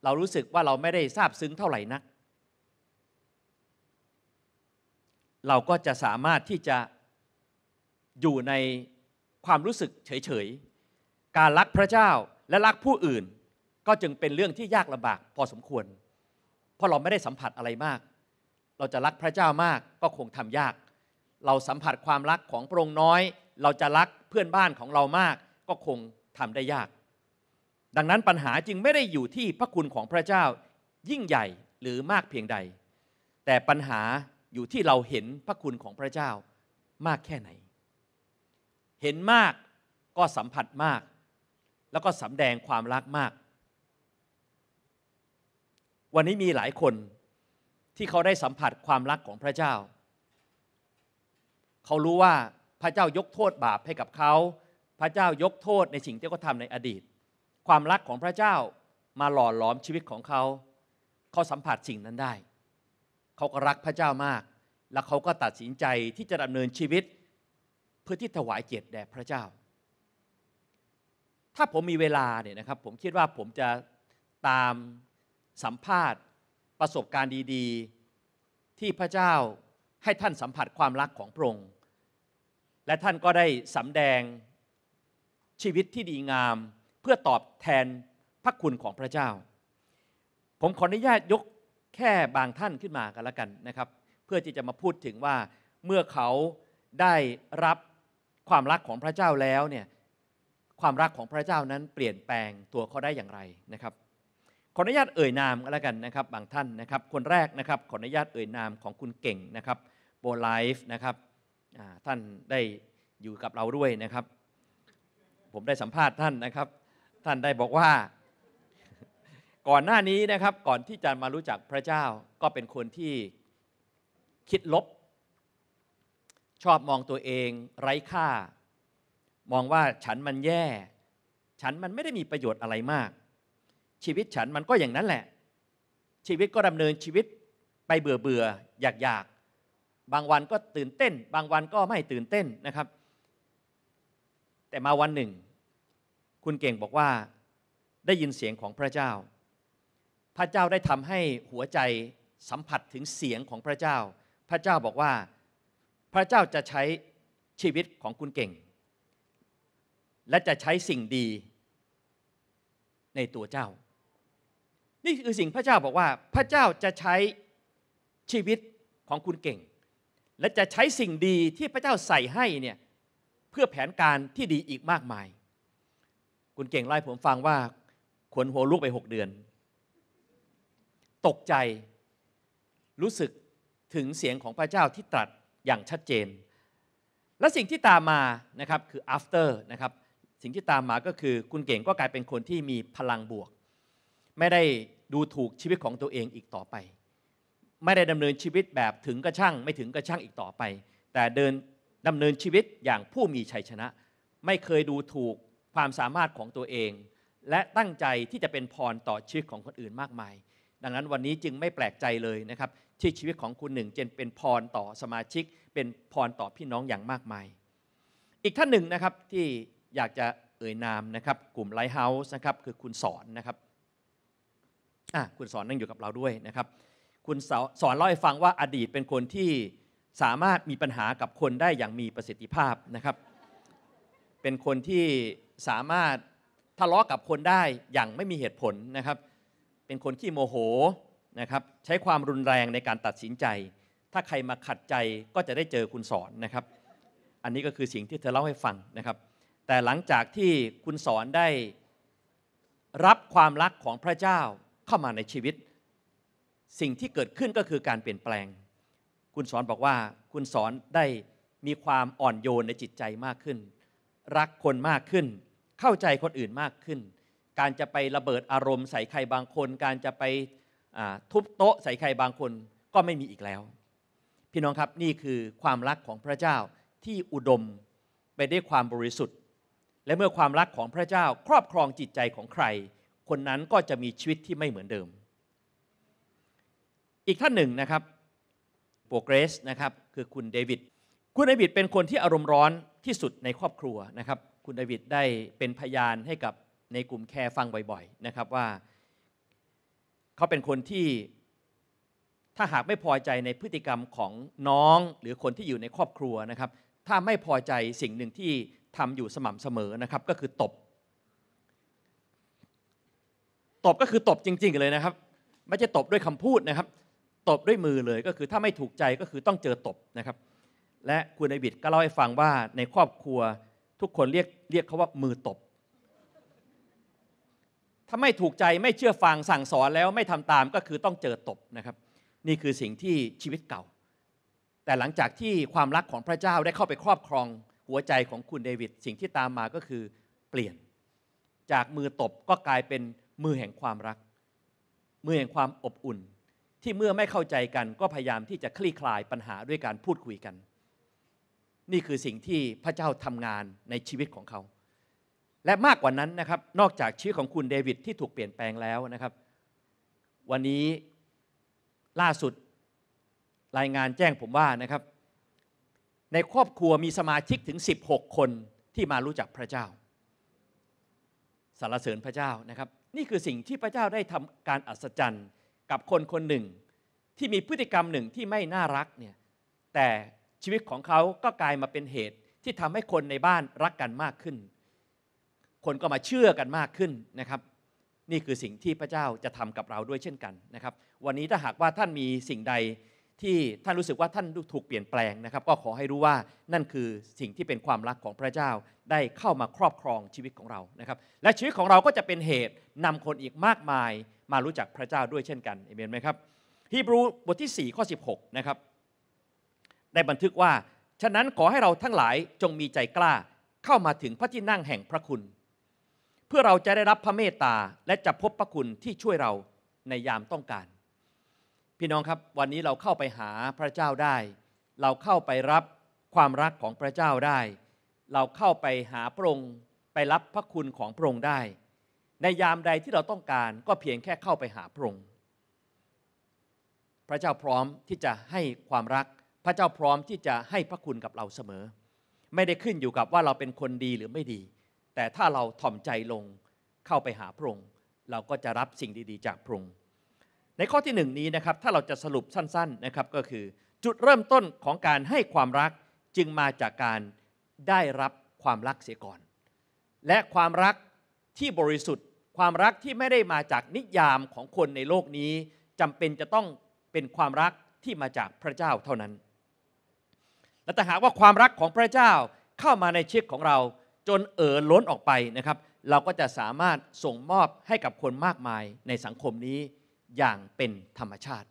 เรารู้สึกว่าเราไม่ได้ทราบซึ้งเท่าไหร่นักเราก็จะสามารถที่จะอยู่ในความรู้สึกเฉย ๆ การรักพระเจ้าและรักผู้อื่นก็จึงเป็นเรื่องที่ยากลำบากพอสมควร เพราะเราไม่ได้สัมผัสอะไรมาก เราจะรักพระเจ้ามากก็คงทำยาก เราสัมผัสความรักของพระองค์น้อย เราจะรักเพื่อนบ้านของเรามาก ก็คงทำได้ยาก ดังนั้นปัญหาจึงไม่ได้อยู่ที่พระคุณของพระเจ้ายิ่งใหญ่หรือมากเพียงใด แต่ปัญหาอยู่ที่เราเห็นพระคุณของพระเจ้ามากแค่ไหน เห็นมากก็สัมผัสมาก แล้วก็สำแดงความรักมาก วันนี้มีหลายคนที่เขาได้สัมผัสความรักของพระเจ้า เขารู้ว่าพระเจ้ายกโทษบาปให้กับเขา พระเจ้ายกโทษในสิ่งที่เขาทำในอดีต ความรักของพระเจ้ามาหล่อหลอมชีวิตของเขา เขาสัมผัสสิ่งนั้นได้เขาก็รักพระเจ้ามาก และเขาก็ตัดสินใจที่จะดำเนินชีวิตเพื่อที่ถวายเกียรติแด่พระเจ้า ถ้าผมมีเวลาเนี่ยนะครับ ผมคิดว่าผมจะตามสัมภาษณ์ประสบการณ์ดี ๆที่พระเจ้า ให้ท่านสัมผัสความรักของพระองค์ และท่านก็ได้สำแดงชีวิตที่ดีงามเพื่อตอบแทนพระคุณของพระเจ้า ผมขออนุญาตยกแค่บางท่านขึ้นมากันละกันนะครับ เพื่อที่จะมาพูดถึงว่าเมื่อเขาได้รับความรักของพระเจ้าแล้วเนี่ยความรักของพระเจ้านั้นเปลี่ยนแปลงตัวเขาได้อย่างไรนะครับขออนุญาตเอ่ยนามกันละกันนะครับบางท่านนะครับ คนแรกนะครับขออนุญาตเอ่ยนามของคุณเก่งนะครับโบไลฟ์นะครับท่านได้อยู่กับเราด้วยนะครับ ผมได้สัมภาษณ์ท่านนะครับ ท่านได้บอกว่าก่อนหน้านี้นะครับก่อนที่จะมารู้จักพระเจ้าก็เป็นคนที่คิดลบ ชอบมองตัวเองไร้ค่า มองว่าฉันมันแย่ ฉันมันไม่ได้มีประโยชน์อะไรมาก ชีวิตฉันมันก็อย่างนั้นแหละ ชีวิตก็ดำเนินชีวิตไปเบื่อเบื่ออยากอยากบางวันก็ตื่นเต้น บางวันก็ไม่ตื่นเต้นนะครับ แต่มาวันหนึ่งคุณเก่งบอกว่าได้ยินเสียงของพระเจ้าพระเจ้าได้ทำให้หัวใจสัมผัสถึงเสียงของพระเจ้า พระเจ้าบอกว่าพระเจ้าจะใช้ชีวิตของคุณเก่ง และจะใช้สิ่งดีในตัวเจ้า นี่คือสิ่งพระเจ้าบอกว่า พระเจ้าจะใช้ชีวิตของคุณเก่ง และจะใช้สิ่งดีที่พระเจ้าใส่ให้เนี่ยเพื่อแผนการที่ดีอีกมากมาย คุณเก่งไล่ผมฟังว่าขวนหัวลูกไปหกเดือนตกใจรู้สึกถึงเสียงของพระเจ้าที่ตรัสอย่างชัดเจน และสิ่งที่ตามมานะครับคือ after นะครับสิ่งที่ตามมาก็คือคุณเก่งก็กลายเป็นคนที่มีพลังบวก ไม่ได้ดูถูกชีวิตของตัวเองอีกต่อไป ไม่ได้ดำเนินชีวิตแบบถึงกระช่างไม่ถึงกระช่างอีกต่อไป แต่เดินดำเนินชีวิตอย่างผู้มีชัยชนะ ไม่เคยดูถูกความสามารถของตัวเอง และตั้งใจที่จะเป็นพรต่อชีวิตของคนอื่นมากมายดังนั้นวันนี้จึงไม่แปลกใจเลยนะครับ ที่ชีวิตของคุณหนึ่งเจนเป็นพรต่อสมาชิก เป็นพรต่อพี่น้องอย่างมากมาย อีกท่านหนึ่งนะครับที่อยากจะเอ่ยนามนะครับ กลุ่มไลท์เฮาส์นะครับคือคุณสอนนะครับอ่ะคุณสอนนั่งอยู่กับเราด้วยนะครับ คุณสอนเล่าให้ฟังว่าอดีตเป็นคนที่สามารถมีปัญหากับคนได้อย่างมีประสิทธิภาพนะครับ เป็นคนที่สามารถทะเลาะกับคนได้อย่างไม่มีเหตุผลนะครับเป็นคนขี้โมโหนะครับใช้ความรุนแรงในการตัดสินใจ ถ้าใครมาขัดใจก็จะได้เจอคุณสอนนะครับ อันนี้ก็คือสิ่งที่เธอเล่าให้ฟังนะครับ แต่หลังจากที่คุณสอนได้รับความรักของพระเจ้าเข้ามาในชีวิต สิ่งที่เกิดขึ้นก็คือการเปลี่ยนแปลง คุณสอนบอกว่าคุณสอนได้มีความอ่อนโยนในจิตใจมากขึ้น รักคนมากขึ้น เข้าใจคนอื่นมากขึ้นการจะไประเบิดอารมณ์ใส่ใครบางคน การจะไปทุบโต๊ะใส่ใครบางคนก็ไม่มีอีกแล้ว พี่น้องครับ นี่คือความรักของพระเจ้าที่อุดมไปได้วยความบริสุทธิ์ และเมื่อความรักของพระเจ้าครอบครองจิตใจของใคร คนนั้นก็จะมีชีวิตที่ไม่เหมือนเดิม อีกท่านหนึ่งนะครับโปรเกรสนะครับคือคุณเดวิด คุณเดวิดเป็นคนที่อารมณ์ร้อนที่สุดในครอบครัวนะครับ คุณเดวิดได้เป็นพยานให้กับในกลุ่มแคร์ฟังบ่อยๆนะครับว่าเขาเป็นคนที่ถ้าหากไม่พอใจในพฤติกรรมของน้องหรือคนที่อยู่ในครอบครัวนะครับถ้าไม่พอใจสิ่งหนึ่งที่ทำอยู่สม่ำเสมอนะครับก็คือตบ ตบก็คือตบจริง ๆ เลยนะครับไม่ใช่ตบด้วยคำพูดนะครับ ตบด้วยมือเลยก็คือถ้าไม่ถูกใจก็คือต้องเจอตบนะครับและคุณไอบิดก็เล่าให้ฟังว่าในครอบครัวทุกคนเรียกเรียกเขาว่ามือตบถ้าไม่ถูกใจไม่เชื่อฟังสั่งสอนแล้วไม่ทำตามก็คือต้องเจอตบนะครับนี่คือสิ่งที่ชีวิตเก่า แต่หลังจากที่ความรักของพระเจ้าได้เข้าไปครอบครองหัวใจของคุณเดวิดสิ่งที่ตามมาก็คือเปลี่ยน จากมือตบก็กลายเป็นมือแห่งความรัก มือแห่งความอบอุ่น ที่เมื่อไม่เข้าใจกันก็พยายามที่จะคลี่คลายปัญหาด้วยการพูดคุยกัน นี่คือสิ่งที่พระเจ้าทำงานในชีวิตของเขาและมากกว่านั้นนะครับนอกจากชื่อของคุณเดวิดที่ถูกเปลี่ยนแปลงแล้วนะครับ วันนี้ล่าสุดรายงานแจ้งผมว่านะครับ ในครอบครัวมีสมาชิกถึง 16 คนที่มารู้จักพระเจ้า สารเสริญพระเจ้านะครับ นี่คือสิ่งที่พระเจ้าได้ทำการอัศจรรย์กับคนคนหนึ่งที่มีพฤติกรรมหนึ่งที่ไม่น่ารักเนี่ยแต่ชีวิตของเขาก็กลายมาเป็นเหตุที่ทำให้คนในบ้านรักกันมากขึ้นคนก็มาเชื่อกันมากขึ้นนะครับ นี่คือสิ่งที่พระเจ้าจะทำกับเราด้วยเช่นกันนะครับวันนี้ถ้าหากว่าท่านมีสิ่งใดที่ท่านรู้สึกว่าท่านถูกเปลี่ยนแปลงนะครับ ก็ขอให้รู้ว่านั่นคือสิ่งที่เป็นความรักของพระเจ้าได้เข้ามาครอบครองชีวิตของเรานะครับและชีวิตของเราก็จะเป็นเหตุนำคนอีกมากมายมารู้จักพระเจ้าด้วยเช่นกันเอเมนไหมครับฮีบรูบทที่4ข้อ16นะครับได้บันทึกว่าฉะนั้นขอให้เราทั้งหลายจงมีใจกล้าเข้ามาถึงพระที่นั่งแห่งพระคุณพื่อเราจะได้รับพระเมตตา และจะพบพระคุณที่ช่วยเราในยามต้องการ พี่น้องครับวันนี้เราเข้าไปหาพระเจ้าได้ เราเข้าไปรับความรักของพระเจ้าได้ เราเข้าไปหาพระองค์ไปรับพระคุณของพระองค์ได้ ในยามใดที่เราต้องการก็เพียงแค่เข้าไปหาพระองค์พระเจ้าพร้อมที่จะให้ความรักพระเจ้าพร้อมที่จะให้พระคุณกับเราเสมอ ไม่ได้ขึ้นอยู่กับว่าเราเป็นคนดีหรือไม่ดีแต่ถ้าเราถ่อมใจลงเข้าไปหาพระองค์เราก็จะรับสิ่งดีๆ จากพระองค์ในข้อที่หนึ่งนี้นะครับถ้าเราจะสรุปสั้นๆนะครับก็คือ จุดเริ่มต้นของการให้ความรักจึงมาจากการได้รับความรักเสียก่อน และความรักที่บริสุทธิ์ ความรักที่ไม่ได้มาจากนิยามของคนในโลกนี้จำเป็นจะต้องเป็นความรักที่มาจากพระเจ้าเท่านั้น และแต่หากว่าความรักของพระเจ้าเข้ามาในชีวิตของเราจนเอ่อล้นออกไปนะครับ เราก็จะสามารถส่งมอบให้กับคนมากมายในสังคมนี้อย่างเป็นธรรมชาติ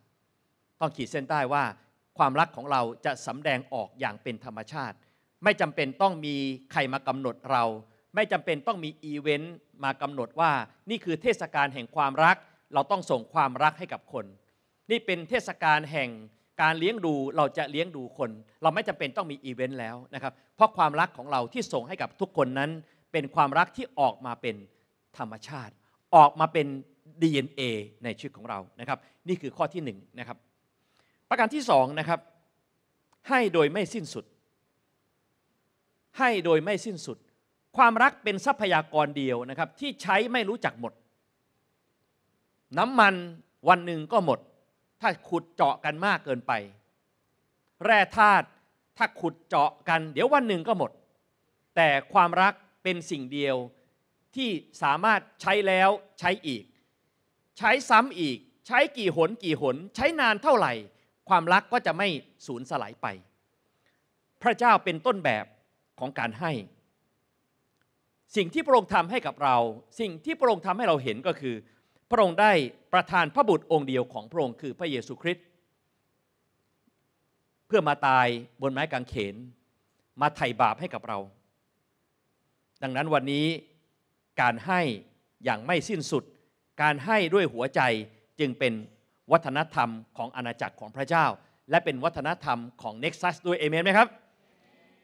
ต้องขีดเส้นใต้ว่าความรักของเราจะสำแดงออกอย่างเป็นธรรมชาติ ไม่จำเป็นต้องมีใครมากำหนดเรา ไม่จำเป็นต้องมีอีเวนต์มากำหนดว่า นี่คือเทศกาลแห่งความรัก เราต้องส่งความรักให้กับคน นี่เป็นเทศกาลแห่งการเลี้ยงดูเราจะเลี้ยงดูคน เราไม่จำเป็นต้องมีอีเวนต์แล้วนะครับ เพราะความรักของเราที่ส่งให้กับทุกคนนั้นเป็นความรักที่ออกมาเป็นธรรมชาติ ออกมาเป็น DNA ในชีวิตของเรานะครับนี่คือข้อที่1นนะครับประการที่2นะครับให้โดยไม่สิ้นสุด ให้โดยไม่สิ้นสุด ความรักเป็นทรัพยากรเดียวนะครับที่ใช้ไม่รู้จักหมด น้ำมันวันหนึ่งก็หมดถ้าขุดเจาะกันมากเกินไป แร่ธาตุ ถ้าขุดเจาะกัน เดี๋ยววันหนึ่งก็หมด แต่ความรักเป็นสิ่งเดียวที่สามารถใช้แล้วใช้อีก ใช้ซ้ำอีก ใช้กี่หนกี่หน ใช้นานเท่าไหร่ ความรักก็จะไม่สูญสลายไป พระเจ้าเป็นต้นแบบของการให้ สิ่งที่พระองค์ทำให้กับเรา สิ่งที่พระองค์ทำให้เราเห็นก็คือพระองค์ได้ประทานพระบุตรองค์เดียวของพระองค์คือพระเยซูคริสต์เพื่อมาตายบนไม้กางเขน มาไถ่บาปให้กับเรา ดังนั้นวันนี้การให้อย่างไม่สิ้นสุด การให้ด้วยหัวใจจึงเป็นวัฒนธรรมของอาณาจักรของพระเจ้า และเป็นวัฒนธรรมของเน็กซัสด้วยเอเมนไหมครับ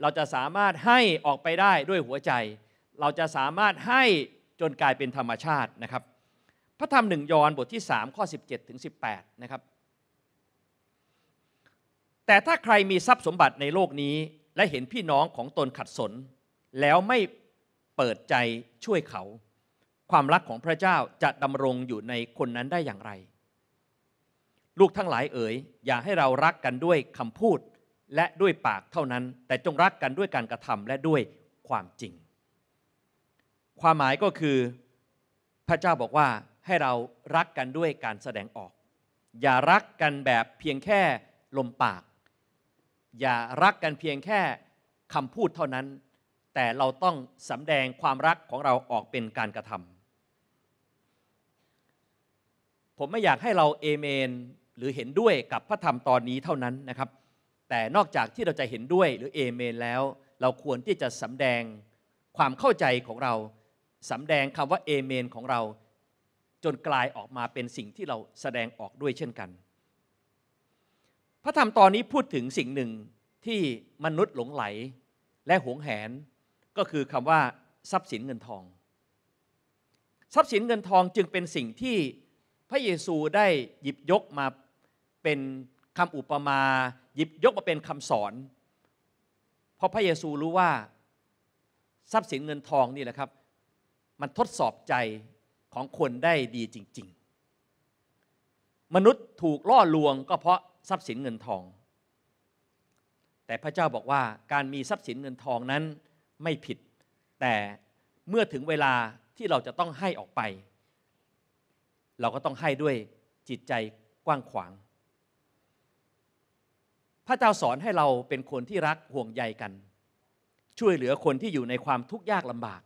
เราจะสามารถให้ออกไปได้ด้วยหัวใจ เราจะสามารถให้จนกลายเป็นธรรมชาตินะครับพระธรรมหนึ่งยอห์นบทที่ 3 ข้อ 17 ถึง 18 นะครับ แต่ถ้าใครมีทรัพย์สมบัติในโลกนี้และเห็นพี่น้องของตนขัดสน แล้วไม่เปิดใจช่วยเขา ความรักของพระเจ้าจะดำรงอยู่ในคนนั้นได้อย่างไร ลูกทั้งหลายเอ๋ยอย่าให้เรารักกันด้วยคำพูดและด้วยปากเท่านั้น แต่จงรักกันด้วยการกระทำและด้วยความจริง ความหมายก็คือพระเจ้าบอกว่าให้เรารักกันด้วยการแสดงออก อย่ารักกันแบบเพียงแค่ลมปาก อย่ารักกันเพียงแค่คำพูดเท่านั้น แต่เราต้องสำแดงความรักของเราออกเป็นการกระทำผมไม่อยากให้เราเอเมนหรือเห็นด้วยกับพระธรรมตอนนี้เท่านั้นนะครับ แต่นอกจากที่เราจะเห็นด้วยหรือเอเมนแล้ว เราควรที่จะสำแดงความเข้าใจของเราสำแดงคำว่าเอเมนของเราจนกลายออกมาเป็นสิ่งที่เราแสดงออกด้วยเช่นกัน พระธรรมตอนนี้พูดถึงสิ่งหนึ่งที่มนุษย์หลงไหล และหวงแหนก็คือคำว่าทรัพย์สินเงินทอง ทรัพย์สินเงินทองจึงเป็นสิ่งที่พระเยซูได้หยิบยกมาเป็นคำอุปมาหยิบยกมาเป็นคำสอน เพราะพระเยซูรู้ว่าทรัพย์สินเงินทองนี่แหละครับ มันทดสอบใจของคนได้ดีจริง ๆ มนุษย์ถูกล่อลวงก็เพราะทรัพย์สินเงินทอง แต่พระเจ้าบอกว่าการมีทรัพย์สินเงินทองนั้นไม่ผิด แต่เมื่อถึงเวลาที่เราจะต้องให้ออกไป เราก็ต้องให้ด้วยจิตใจกว้างขวาง พระเจ้าสอนให้เราเป็นคนที่รักห่วงใยกัน ช่วยเหลือคนที่อยู่ในความทุกข์ยากลำบาก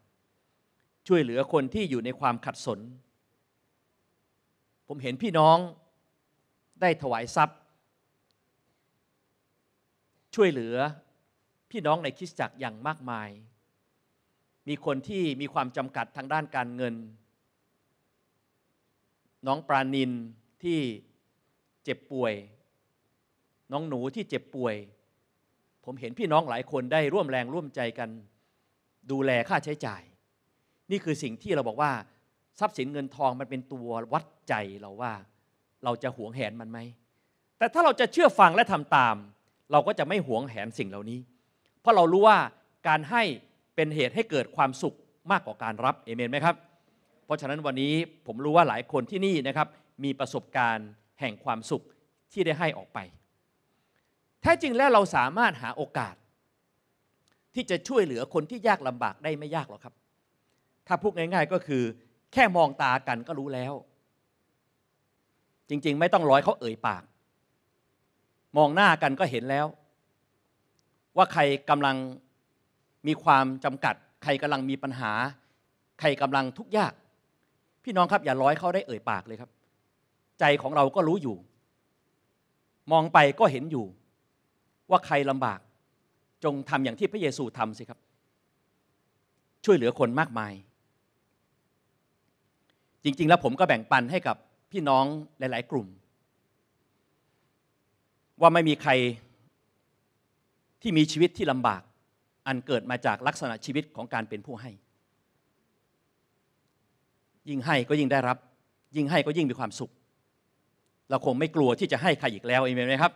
ช่วยเหลือคนที่อยู่ในความขัดสน ผมเห็นพี่น้องได้ถวายทรัพย์ ช่วยเหลือพี่น้องในคริสตจักรอย่างมากมาย มีคนที่มีความจำกัดทางด้านการเงิน น้องปราณินที่เจ็บป่วย น้องหนูที่เจ็บป่วย ผมเห็นพี่น้องหลายคนได้ร่วมแรงร่วมใจกัน ดูแลค่าใช้จ่ายนี่คือสิ่งที่เราบอกว่า ทรัพย์สินเงินทองมันเป็นตัววัดใจเราว่า เราจะหวงแหนมันไหมแต่ถ้าเราจะเชื่อฟังและทำตาม เราก็จะไม่หวงแหนสิ่งเหล่านี้ เพราะเรารู้ว่าการให้เป็นเหตุให้เกิดความสุขมากกว่าการรับเอเมนไหมครับ เพราะฉะนั้นวันนี้ผมรู้ว่าหลายคนที่นี่นะครับ มีประสบการณ์แห่งความสุขที่ได้ให้ออกไป แท้จริงแล้วเราสามารถหาโอกาส ที่จะช่วยเหลือคนที่ยากลำบากได้ไม่ยากหรอกครับถ้าพูดง่ายๆก็คือ แค่มองตากันก็รู้แล้ว จริงๆไม่ต้องร้อยเขาเอ่ยปาก มองหน้ากันก็เห็นแล้ว ว่าใครกำลังมีความจำกัด ใครกำลังมีปัญหา ใครกำลังทุกข์ยาก พี่น้องครับอย่าร้อยเขาได้เอ่ยปากเลยครับ ใจของเราก็รู้อยู่ มองไปก็เห็นอยู่ ว่าใครลำบาก จงทำอย่างที่พระเยซูทำสิครับ ช่วยเหลือคนมากมายจริง ๆ แล้วผมก็แบ่งปันให้กับพี่น้องหลาย ๆ กลุ่ม ว่าไม่มีใครที่มีชีวิตที่ลำบาก อันเกิดมาจากลักษณะชีวิตของการเป็นผู้ให้ ยิ่งให้ก็ยิ่งได้รับ ยิ่งให้ก็ยิ่งมีความสุข เราคงไม่กลัวที่จะให้ใครอีกแล้วเองไหมครับ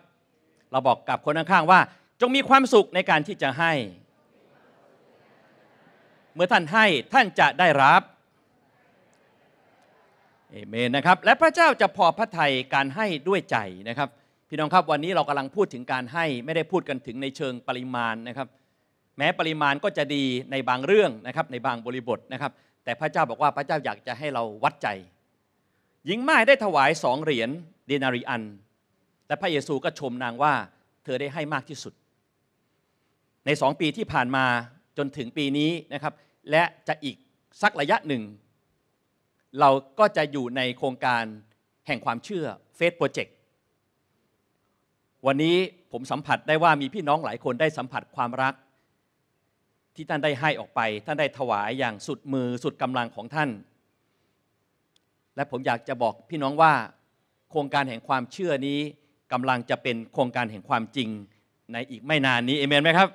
เราบอกกับคนข้างๆว่า จงมีความสุขในการที่จะให้ เมื่อท่านให้ท่านจะได้รับเอเมนนะครับและพระเจ้าจะพอพระทัยการให้ด้วยใจนะครับพี่น้องครับวันนี้เรากำลังพูดถึงการให้ไม่ได้พูดกันถึงในเชิงปริมาณนะครับแม้ปริมาณก็จะดีในบางเรื่องนะครับในบางบริบทนะครับแต่พระเจ้าบอกว่าพระเจ้าอยากจะให้เราวัดใจ หญิงไม้ได้ถวายสองเหรียญเดนารีอันและพระเยซูก็ชมนางว่าเธอได้ให้มากที่สุด ในสองปีที่ผ่านมาจนถึงปีนี้นะครับและจะอีกสักระยะหนึ่งเราก็จะอยู่ในโครงการแห่งความเชื่อเฟสโปรเจกต์วันนี้ผมสัมผัสได้ว่ามีพี่น้องหลายคนได้สัมผัสความรัก ที่ท่านได้ให้ออกไปท่านได้ถวายอย่างสุดมือสุดกำลังของท่าน และผมอยากจะบอกพี่น้องว่า โครงการแห่งความเชื่อนี้กำลังจะเป็นโครงการแห่งความจริงในอีกไม่นานนี้เอเมนไหมครับ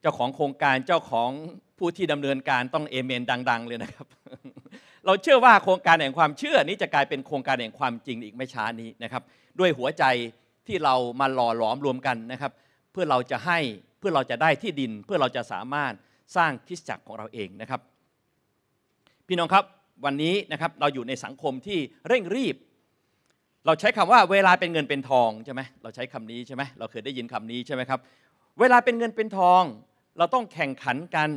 เจ้าของโครงการเจ้าของผู้ที่ดำเนินการต้องเอเมนดังๆเลยนะครับ เราเชื่อว่าโครงการแห่งความเชื่อนี้จะกลายเป็นโครงการแห่งความจริงอีกไม่ช้านี้นะครับ ด้วยหัวใจที่เรามาหล่อหลอมรวมกันนะครับ เพื่อเราจะให้เพื่อเราจะได้ที่ดินเพื่อเราจะสามารถสร้างคริสจักรของเราเองนะครับ พี่น้องครับวันนี้นะครับเราอยู่ในสังคมที่เร่งรีบ เราใช้คำว่าเวลาเป็นเงินเป็นทองใช่ไหมเราใช้คำนี้ใช่ไหมเราเคยได้ยินคำนี้ใช่ไหมครับเวลาเป็นเงินเป็นทอง เราต้องแข่งขันกัน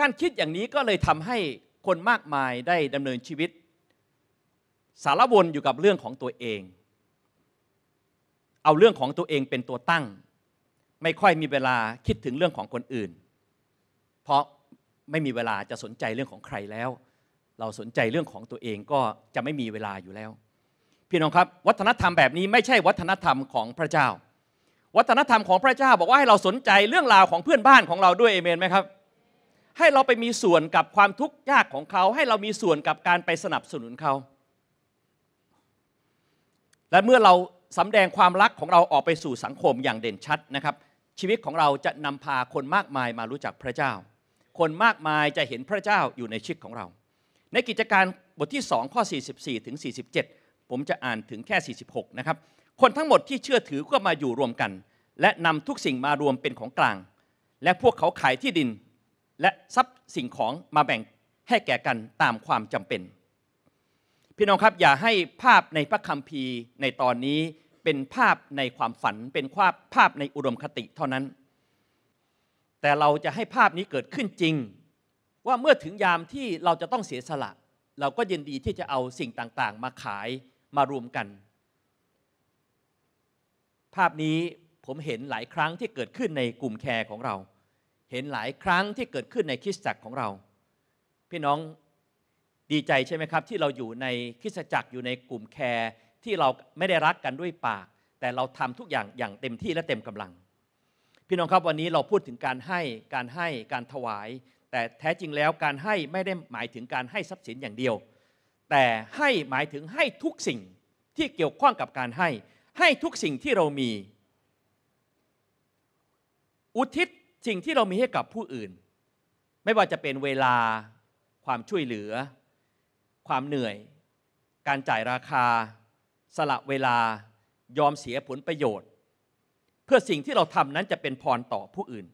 การคิดอย่างนี้ก็เลยทำให้คนมากมายได้ดำเนินชีวิต สารวนอยู่กับเรื่องของตัวเอง เอาเรื่องของตัวเองเป็นตัวตั้ง ไม่ค่อยมีเวลาคิดถึงเรื่องของคนอื่น เพราะไม่มีเวลาจะสนใจเรื่องของใครแล้ว เราสนใจเรื่องของตัวเองก็จะไม่มีเวลาอยู่แล้ว พี่น้องครับ วัฒนธรรมแบบนี้ไม่ใช่วัฒนธรรมของพระเจ้า วัฒนธรรมของพระเจ้าบอกว่าให้เราสนใจเรื่องราวของเพื่อนบ้านของเราด้วยเอเมนไหมครับให้เราไปมีส่วนกับความทุกข์ยากของเขาให้เรามีส่วนกับการไปสนับสนุนเขาและเมื่อเราสำแดงความรักของเราออกไปสู่สังคมอย่างเด่นชัดนะครับ ชีวิตของเราจะนำพาคนมากมายมารู้จักพระเจ้า คนมากมายจะเห็นพระเจ้าอยู่ในชีวิตของเรา ในกิจการบทที่2ข้อ 44ถึง47 ผมจะอ่านถึงแค่ 46นะครับคนทั้งหมดที่เชื่อถือก็มาอยู่รวมกัน และนำทุกสิ่งมารวมเป็นของกลาง และพวกเขาขายที่ดินและทรัพย์สิ่งของมาแบ่งให้แก่กันตามความจำเป็นพี่น้องครับ อย่าให้ภาพในพระคัมภีร์ในตอนนี้เป็นภาพในความฝัน เป็นวามภาพในอุดมคติเท่านั้น แต่เราจะให้ภาพนี้เกิดขึ้นจริง ว่าเมื่อถึงยามที่เราจะต้องเสียสละ เราก็ยินดีที่จะเอาสิ่งต่างๆ มาขายมารวมกัน ภาพนี้ผมเห็นหลายครั้งที่เกิดขึ้นในกลุ่มแคร์ของเราเห็นหลายครั้งที่เกิดขึ้นในคริสตจักรของเรา พี่น้องดีใจใช่ไหมครับ ที่เราอยู่ในคริสตจักรอยู่ในกลุ่มแคร์ที่เราไม่ได้รักกันด้วยปาก แต่เราทำทุกอย่าง อย่างเต็มที่และเต็มกำลัง พี่น้องครับวันนี้เราพูดถึงการให้การให้การถวาย แต่แท้จริงแล้วการให้ไม่ได้หมายถึงการให้ทรัพย์สินอย่างเดียว แต่ให้หมายถึงให้ทุกสิ่งที่เกี่ยวข้องกับการให้ให้ทุกสิ่งที่เรามีอุทิศสิ่งที่เรามีให้กับผู้อื่น ไม่ว่าจะเป็นเวลาความช่วยเหลือ ความเหนื่อย การจ่ายราคา สละเวลายอมเสียผลประโยชน์ เพื่อสิ่งที่เราทำนั้นจะเป็นพรต่อผู้อื่น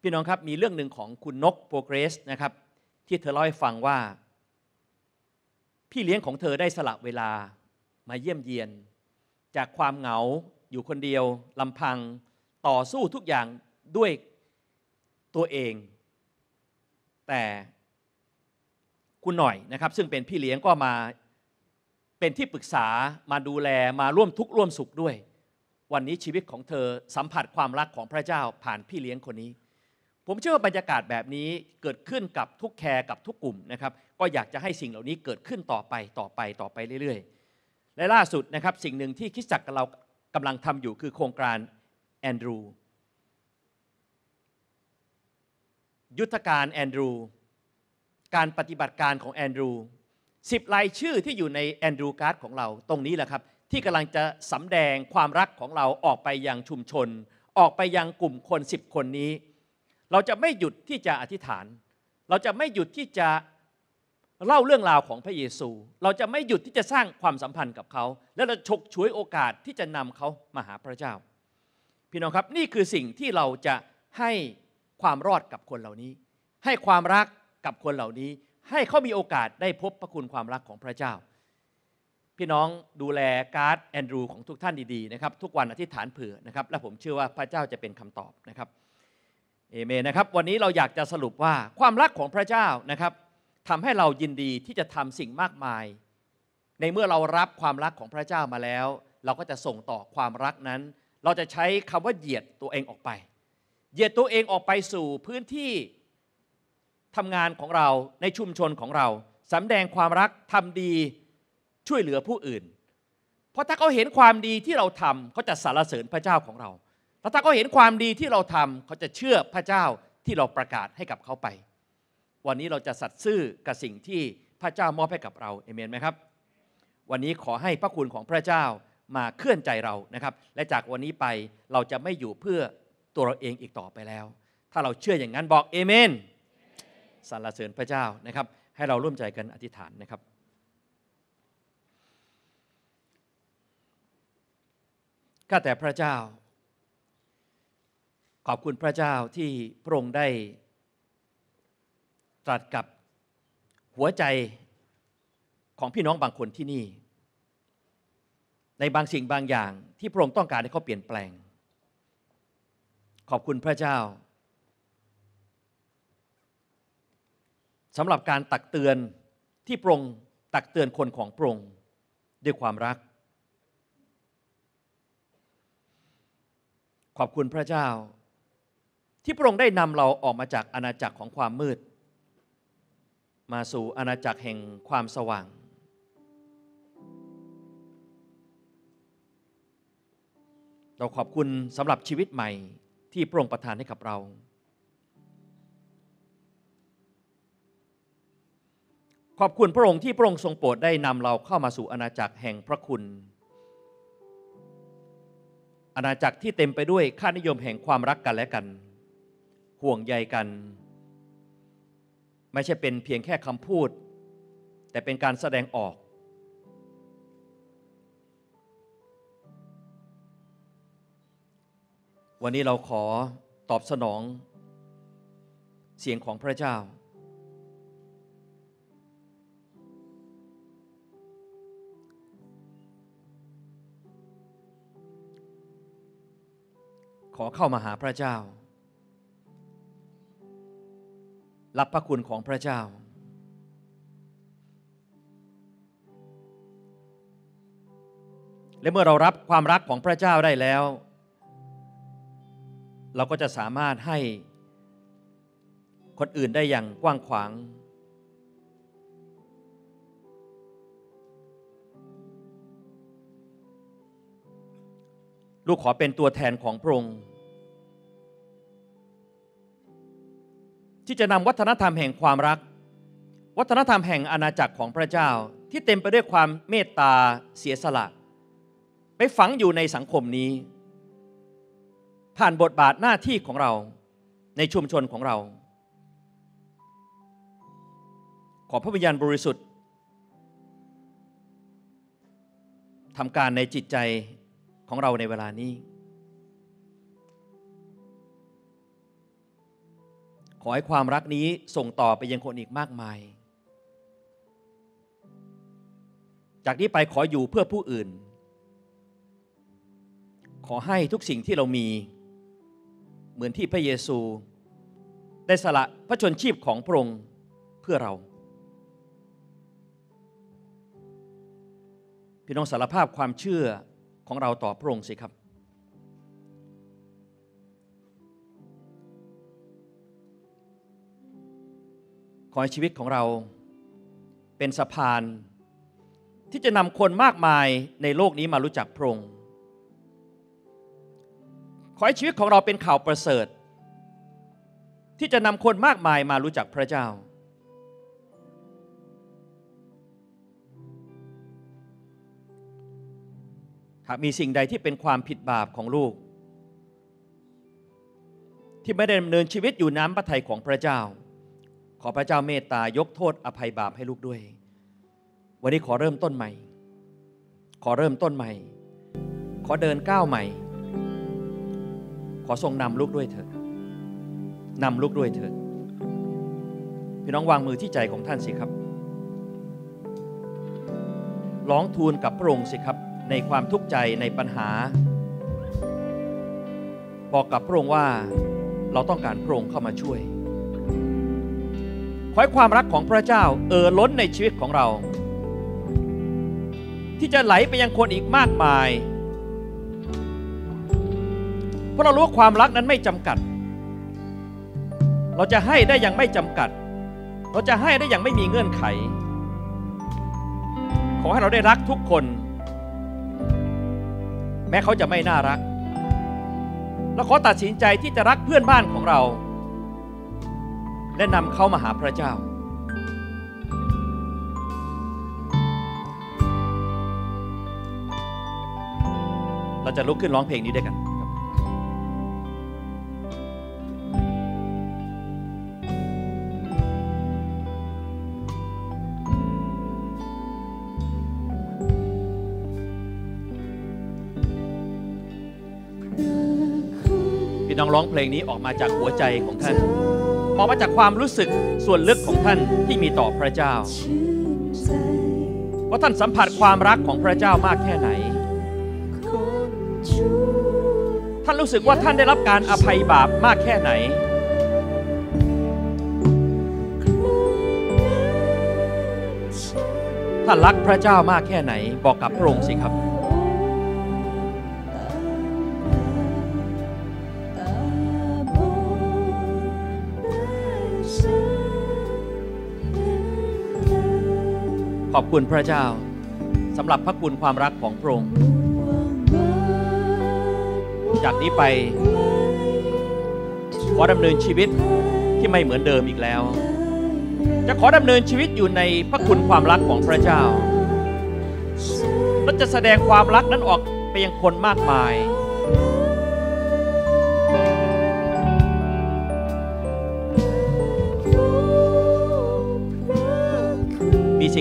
พี่น้องครับมีเรื่องหนึ่งของคุณนกโปรเกรสนะครับที่เธอเล่าให้ฟังว่า พี่เลี้ยงของเธอได้สละเวลามาเยี่ยมเยียน จากความเหงาอยู่คนเดียวลำพังต่อสู้ทุกอย่างด้วยตัวเอง แต่คุณหน่อยนะครับ ซึ่งเป็นพี่เลี้ยงก็มา เป็นที่ปรึกษา มาดูแล มาร่วมทุกข์ร่วมสุขด้วย วันนี้ชีวิตของเธอสัมผัสความรักของพระเจ้าผ่านพี่เลี้ยงคนนี้ ผมเชื่อว่าบรรยากาศแบบนี้เกิดขึ้นกับทุกแคร์กับทุกกลุ่มนะครับ ก็อยากจะให้สิ่งเหล่านี้เกิดขึ้นต่อไปต่อไปต่อไปเรื่อย ๆ และล่าสุดนะครับสิ่งหนึ่งที่คิดจักรเรากำลังทำอยู่คือโครงการแอนดรู ยุทธการแอนดรู การปฏิบัติการของแอนดรูสิบรายชื่อที่อยู่ในแอนดรูการ์ดของเราตรงนี้แหละครับที่กำลังจะสำแดงความรักของเราออกไปยังชุมชน ออกไปยังกลุ่มคนสิบคนนี้ เราจะไม่หยุดที่จะอธิษฐาน เราจะไม่หยุดที่จะเล่าเรื่องราวของพระเยซู เราจะไม่หยุดที่จะสร้างความสัมพันธ์กับเขาและเราฉกฉวยโอกาสที่จะนำเขามาหาพระเจ้าพี่น้องครับนี่คือสิ่งที่เราจะให้ความรอดกับคนเหล่านี้ ให้ความรักกับคนเหล่านี้ ให้เขามีโอกาสได้พบพระคุณความรักของพระเจ้า พี่น้องดูแลการ์ดแอนดรูของทุกท่านดีๆนะครับทุกวันอธิษฐานเผื่อนะครับและผมเชื่อว่าพระเจ้าจะเป็นคำตอบนะครับเอเมนนะครับวันนี้เราอยากจะสรุปว่าความรักของพระเจ้านะครับทำให้เรายินดีที่จะทำสิ่งมากมาย ในเมื่อเรารับความรักของพระเจ้ามาแล้ว เราก็จะส่งต่อความรักนั้นเราจะใช้คำว่าเหยียดตัวเองออกไป เหยียดตัวเองออกไปสู่พื้นที่ทำงานของเราในชุมชนของเราสาแดงความรักทำดี ช่วยเหลือผู้อื่น เพราะถ้าเขาเห็นความดีที่เราทำเขาจะสารเสริญพระเจ้าของเราแล้วถ้าเขาเห็นความดีที่เราทำเขาจะเชื่อพระเจ้าที่เราประกาศให้กับเขาไป วันนี้เราจะสัตย์ซื่อกับสิ่งที่พระเจ้ามอบให้กับเราเอเมนไหมครับ วันนี้ขอให้พระคุณของพระเจ้ามาเคลื่อนใจเรานะครับ และจากวันนี้ไปเราจะไม่อยู่เพื่อตัวเราเองอีกต่อไปแล้ว ถ้าเราเชื่ออย่างนั้นบอกเอเมนสรรเสริญพระเจ้านะครับ ให้เราร่วมใจกันอธิษฐานนะครับ ข้าแต่พระเจ้า ขอบคุณพระเจ้าที่พระองค์ได้ตรัสกับหัวใจของพี่น้องบางคนที่นี่ในบางสิ่ง บางอย่างที่พระองค์ต้องการให้เขาเปลี่ยนแปลง ขอบคุณพระเจ้าสำหรับการตักเตือนที่พระองค์ตักเตือนคนของพระองค์ด้วยความรัก ขอบคุณพระเจ้า ที่พระองค์ได้นำเราออกมาจากอาณาจักรของความมืด มาสู่อาณาจักรแห่งความสว่างเราขอบคุณสำหรับชีวิตใหม่ที่พระองค์ประทานให้กับเรา ขอบคุณพระองค์ที่พระองค์ทรงโปรดได้นำเราเข้ามาสู่อาณาจักรแห่งพระคุณ อาณาจักรที่เต็มไปด้วยค่านิยมแห่งความรักกันและกัน ห่วงใยกัน ไม่ใช่เป็นเพียงแค่คำพูด แต่เป็นการแสดงออกวันนี้เราขอตอบสนอง เสียงของพระเจ้า ขอเข้ามาหาพระเจ้า รับพระคุณของพระเจ้า และเมื่อเรารับความรักของพระเจ้าได้แล้วเราก็จะสามารถให้คนอื่นได้อย่างกว้างขวาง ลูกขอเป็นตัวแทนของพระองค์ที่จะนำวัฒนธรรมแห่งความรัก วัฒนธรรมแห่งอาณาจักรของพระเจ้าที่เต็มไปด้วยความเมตตาเสียสละ ไปฝังอยู่ในสังคมนี้ผ่านบทบาทหน้าที่ของเราในชุมชนของเรา ขอพระวิญญาณบริสุทธิ์ทำการในจิตใจของเราในเวลานี้ ขอให้ความรักนี้ส่งต่อไปยังคนอีกมากมาย จากนี้ไปขออยู่เพื่อผู้อื่น ขอให้ทุกสิ่งที่เรามีเหมือนที่พระเยซู ได้สละพระชนชีพของพระองค์เพื่อเรา พี่น้องสารภาพความเชื่อของเราต่อพระองค์สิครับ ขอให้ชีวิตของเรา เป็นสะพาน ที่จะนำคนมากมายในโลกนี้มารู้จักพระองค์ขอให้ชีวิตของเราเป็นข่าวประเสริฐ ที่จะนำคนมากมายมารู้จักพระเจ้าหากมีสิ่งใดที่เป็นความผิดบาปของลูก ที่ไม่ได้ดำเนินชีวิตอยู่น้ำพระทัยของพระเจ้า ขอพระเจ้าเมตตายกโทษอภัยบาปให้ลูกด้วย วันนี้ขอเริ่มต้นใหม่ ขอเริ่มต้นใหม่ ขอเดินก้าวใหม่ขอทรงนำลูกด้วยเถิดนำลูกด้วยเถิดพี่น้องวาง มือที่ใจของท่านสิครับ ร้องทูลกับพระองค์สิครับ ในความทุกข์ใจในปัญหา บอกกับพระองค์ว่าเราต้องการพระองค์เข้ามาช่วยขอให้ความรักของพระเจ้าเอ่อล้นในชีวิตของเรา ที่จะไหลไปยังคนอีกมากมายเพราะเรารู้ว่าความรักนั้นไม่จำกัด เราจะให้ได้อย่างไม่จำกัด เราจะให้ได้อย่างไม่มีเงื่อนไข ขอให้เราได้รักทุกคน แม้เขาจะไม่น่ารักเราขอตัดสินใจที่จะรักเพื่อนบ้านของเราและนำเขามาหาพระเจ้า เราจะลุกขึ้นร้องเพลงนี้ด้วยกันที่น้องร้องเพลงนี้ออกมาจากหัวใจของท่านออกมาจากความรู้สึกส่วนลึกของท่านที่มีต่อพระเจ้าว่าท่านสัมผัสความรักของพระเจ้ามากแค่ไหนท่านรู้สึกว่าท่านได้รับการอภัยบาปมากแค่ไหนท่านรักพระเจ้ามากแค่ไหน บอกกับพระองค์สิครับขอบคุณพระเจ้า สำหรับพระคุณความรักของพระองค์ จากนี้ไป ขอดำเนินชีวิตที่ไม่เหมือนเดิมอีกแล้ว จะขอดำเนินชีวิตอยู่ในพระคุณความรักของพระเจ้าและจะแสดงความรักนั้นออกไปยังคนมากมาย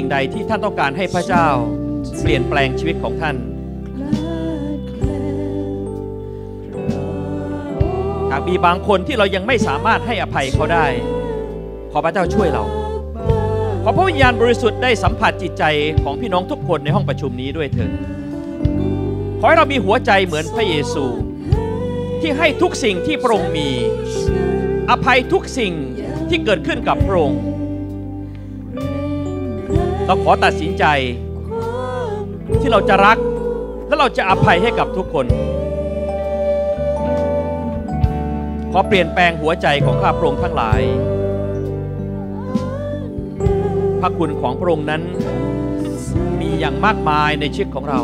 ิ่งใดที่ท่านต้องการให้พระเจ้า เปลี่ยนแปลงชีวิตของท่านหากมีบางคนที่เรายังไม่สามารถให้อภัยเขาได้ ขอพระเจ้าช่วยเรา ขอพระวิญญาณบริสุทธิ์ได้สัมผัสจิตใจของพี่น้องทุกคนในห้องประชุมนี้ด้วยเถิด ขอให้เรามีหัวใจเหมือนพระเยซู ที่ให้ทุกสิ่งที่พระองค์มี อภัยทุกสิ่งที่เกิดขึ้นกับพระองค์เราขอตัดสินใจ ที่เราจะรักและเราจะอภัยให้กับทุกคน ขอเปลี่ยนแปลงหัวใจของข้าพระองค์ทั้งหลาย พระคุณของพระองค์นั้น มีอย่างมากมายในชีวิตของเรา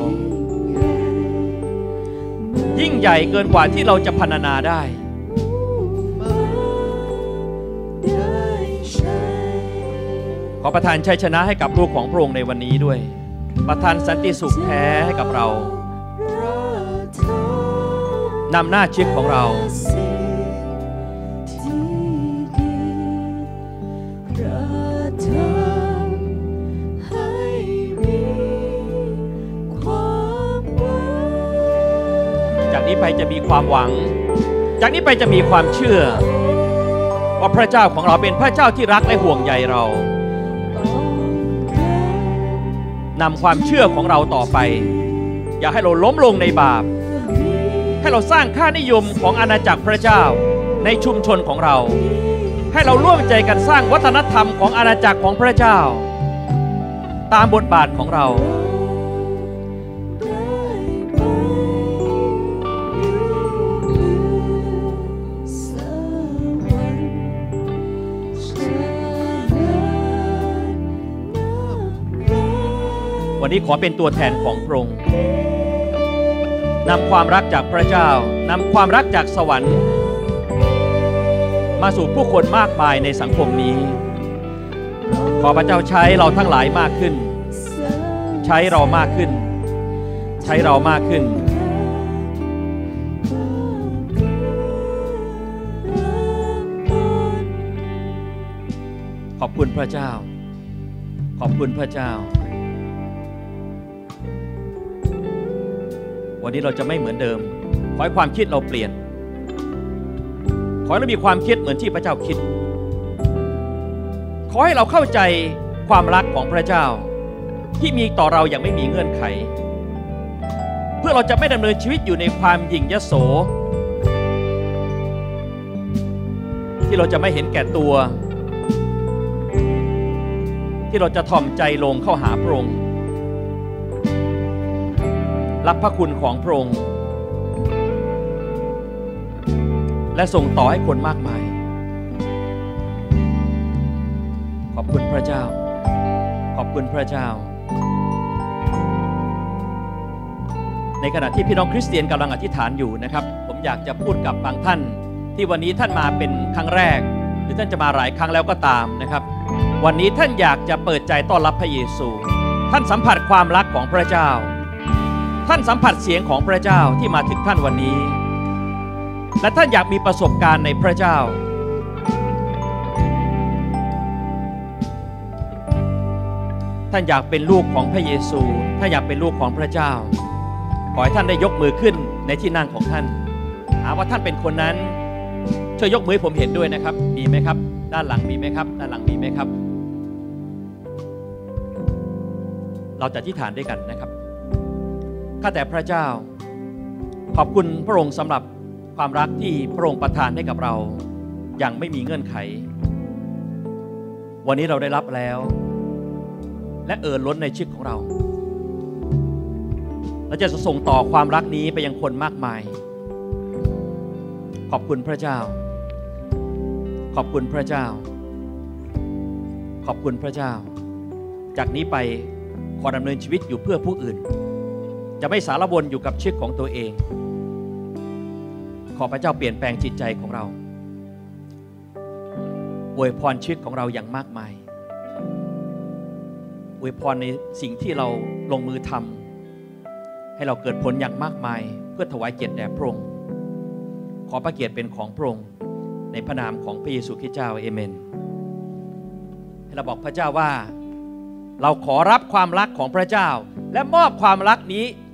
ยิ่งใหญ่เกินกว่าที่เราจะพรรณนาได้ขอประทานชัยชนะให้กับลูกของพระองค์ในวันนี้ด้วย ประทานสันติสุขแท้ให้กับเรา นำหน้าชีวิตของเรา จากนี้ไป จะมีความหวัง จากนี้ไปจะมีความเชื่อว่าพระเจ้าของเราเป็นพระเจ้าที่รักและห่วงใยเรานำความเชื่อของเราต่อไป อย่าให้เราล้มลงในบาป ให้เราสร้างค่านิยมของอาณาจักรพระเจ้าในชุมชนของเรา ให้เราร่วมใจกันสร้างวัฒนธรรมของอาณาจักรของพระเจ้า ตามบทบาทของเราันนี้ขอเป็นตัวแทนของพระองค์นำความรักจากพระเจ้านำความรักจากสวรรค์ มาสู่ผู้คนมากมายในสังคมนี้ ขอพระเจ้าใช้เราทั้งหลายมากขึ้น ใช้เรามากขึ้น ใช้เรามากขึ้น ขอบคุณพระเจ้า ขอบคุณพระเจ้าวันนี้เราจะไม่เหมือนเดิม ขอให้ความคิดเราเปลี่ยน ขอให้เรามีความคิดเหมือนที่พระเจ้าคิด ขอให้เราเข้าใจความรักของพระเจ้า ที่มีต่อเราอย่างไม่มีเงื่อนไข เพื่อเราจะไม่ดำเนินชีวิตอยู่ในความหยิ่งยโส ที่เราจะไม่เห็นแก่ตัว ที่เราจะทอมใจลงเข้าหาพระองค์รับพระคุณของพระองค์และส่งต่อให้คนมากมาย ขอบคุณพระเจ้า ขอบคุณพระเจ้า ในขณะที่พี่น้องคริสเตียนกำลังอธิษฐานอยู่นะครับ ผมอยากจะพูดกับบางท่าน ที่วันนี้ท่านมาเป็นครั้งแรกหรือท่านจะมาหลายครั้งแล้วก็ตามนะครับ วันนี้ท่านอยากจะเปิดใจต้อนรับพระเยซู ท่านสัมผัสความรักของพระเจ้าท่านสัมผัสเสียงของพระเจ้าที่มาถึงท่านวันนี้ และท่านอยากมีประสบการณ์ในพระเจ้า ท่านอยากเป็นลูกของพระเยซู ท่านอยากเป็นลูกของพระเจ้า ขอให้ท่านได้ยกมือขึ้นในที่นั่งของท่าน หาว่าท่านเป็นคนนั้น ช่วยยกมือผมเห็นด้วยนะครับ มีไหมครับ ด้านหลังมีไหมครับ ด้านหลังมีไหมครับ เราจะที่ฐานด้วยกันนะครับข้าแต่พระเจ้า ขอบคุณพระองค์สำหรับความรักที่พระองค์ประทานให้กับเรา อย่างไม่มีเงื่อนไข วันนี้เราได้รับแล้ว และเอ่อล้นในชีวิตของเรา เราจะส่งต่อความรักนี้ไปยังคนมากมาย ขอบคุณพระเจ้า ขอบคุณพระเจ้า ขอบคุณพระเจ้า จากนี้ไปขอดำเนินชีวิตอยู่เพื่อผู้อื่นจะไม่สารวนอยู่กับชีวิตของตัวเอง ขอพระเจ้าเปลี่ยนแปลงจิตใจของเราอวยพรชีวิตของเราอย่างมากมายอวยพรในสิ่งที่เราลงมือทำ ให้เราเกิดผลอย่างมากมาย เพื่อถวายเกียรติแด่พระองค์ ขอพระเกียรติเป็นของพระองค์ในพระนามของพระเยซูคริสต์เจ้า เอเมน ให้เราบอกพระเจ้าว่าเราขอรับความรักของพระเจ้า และมอบความรักนี้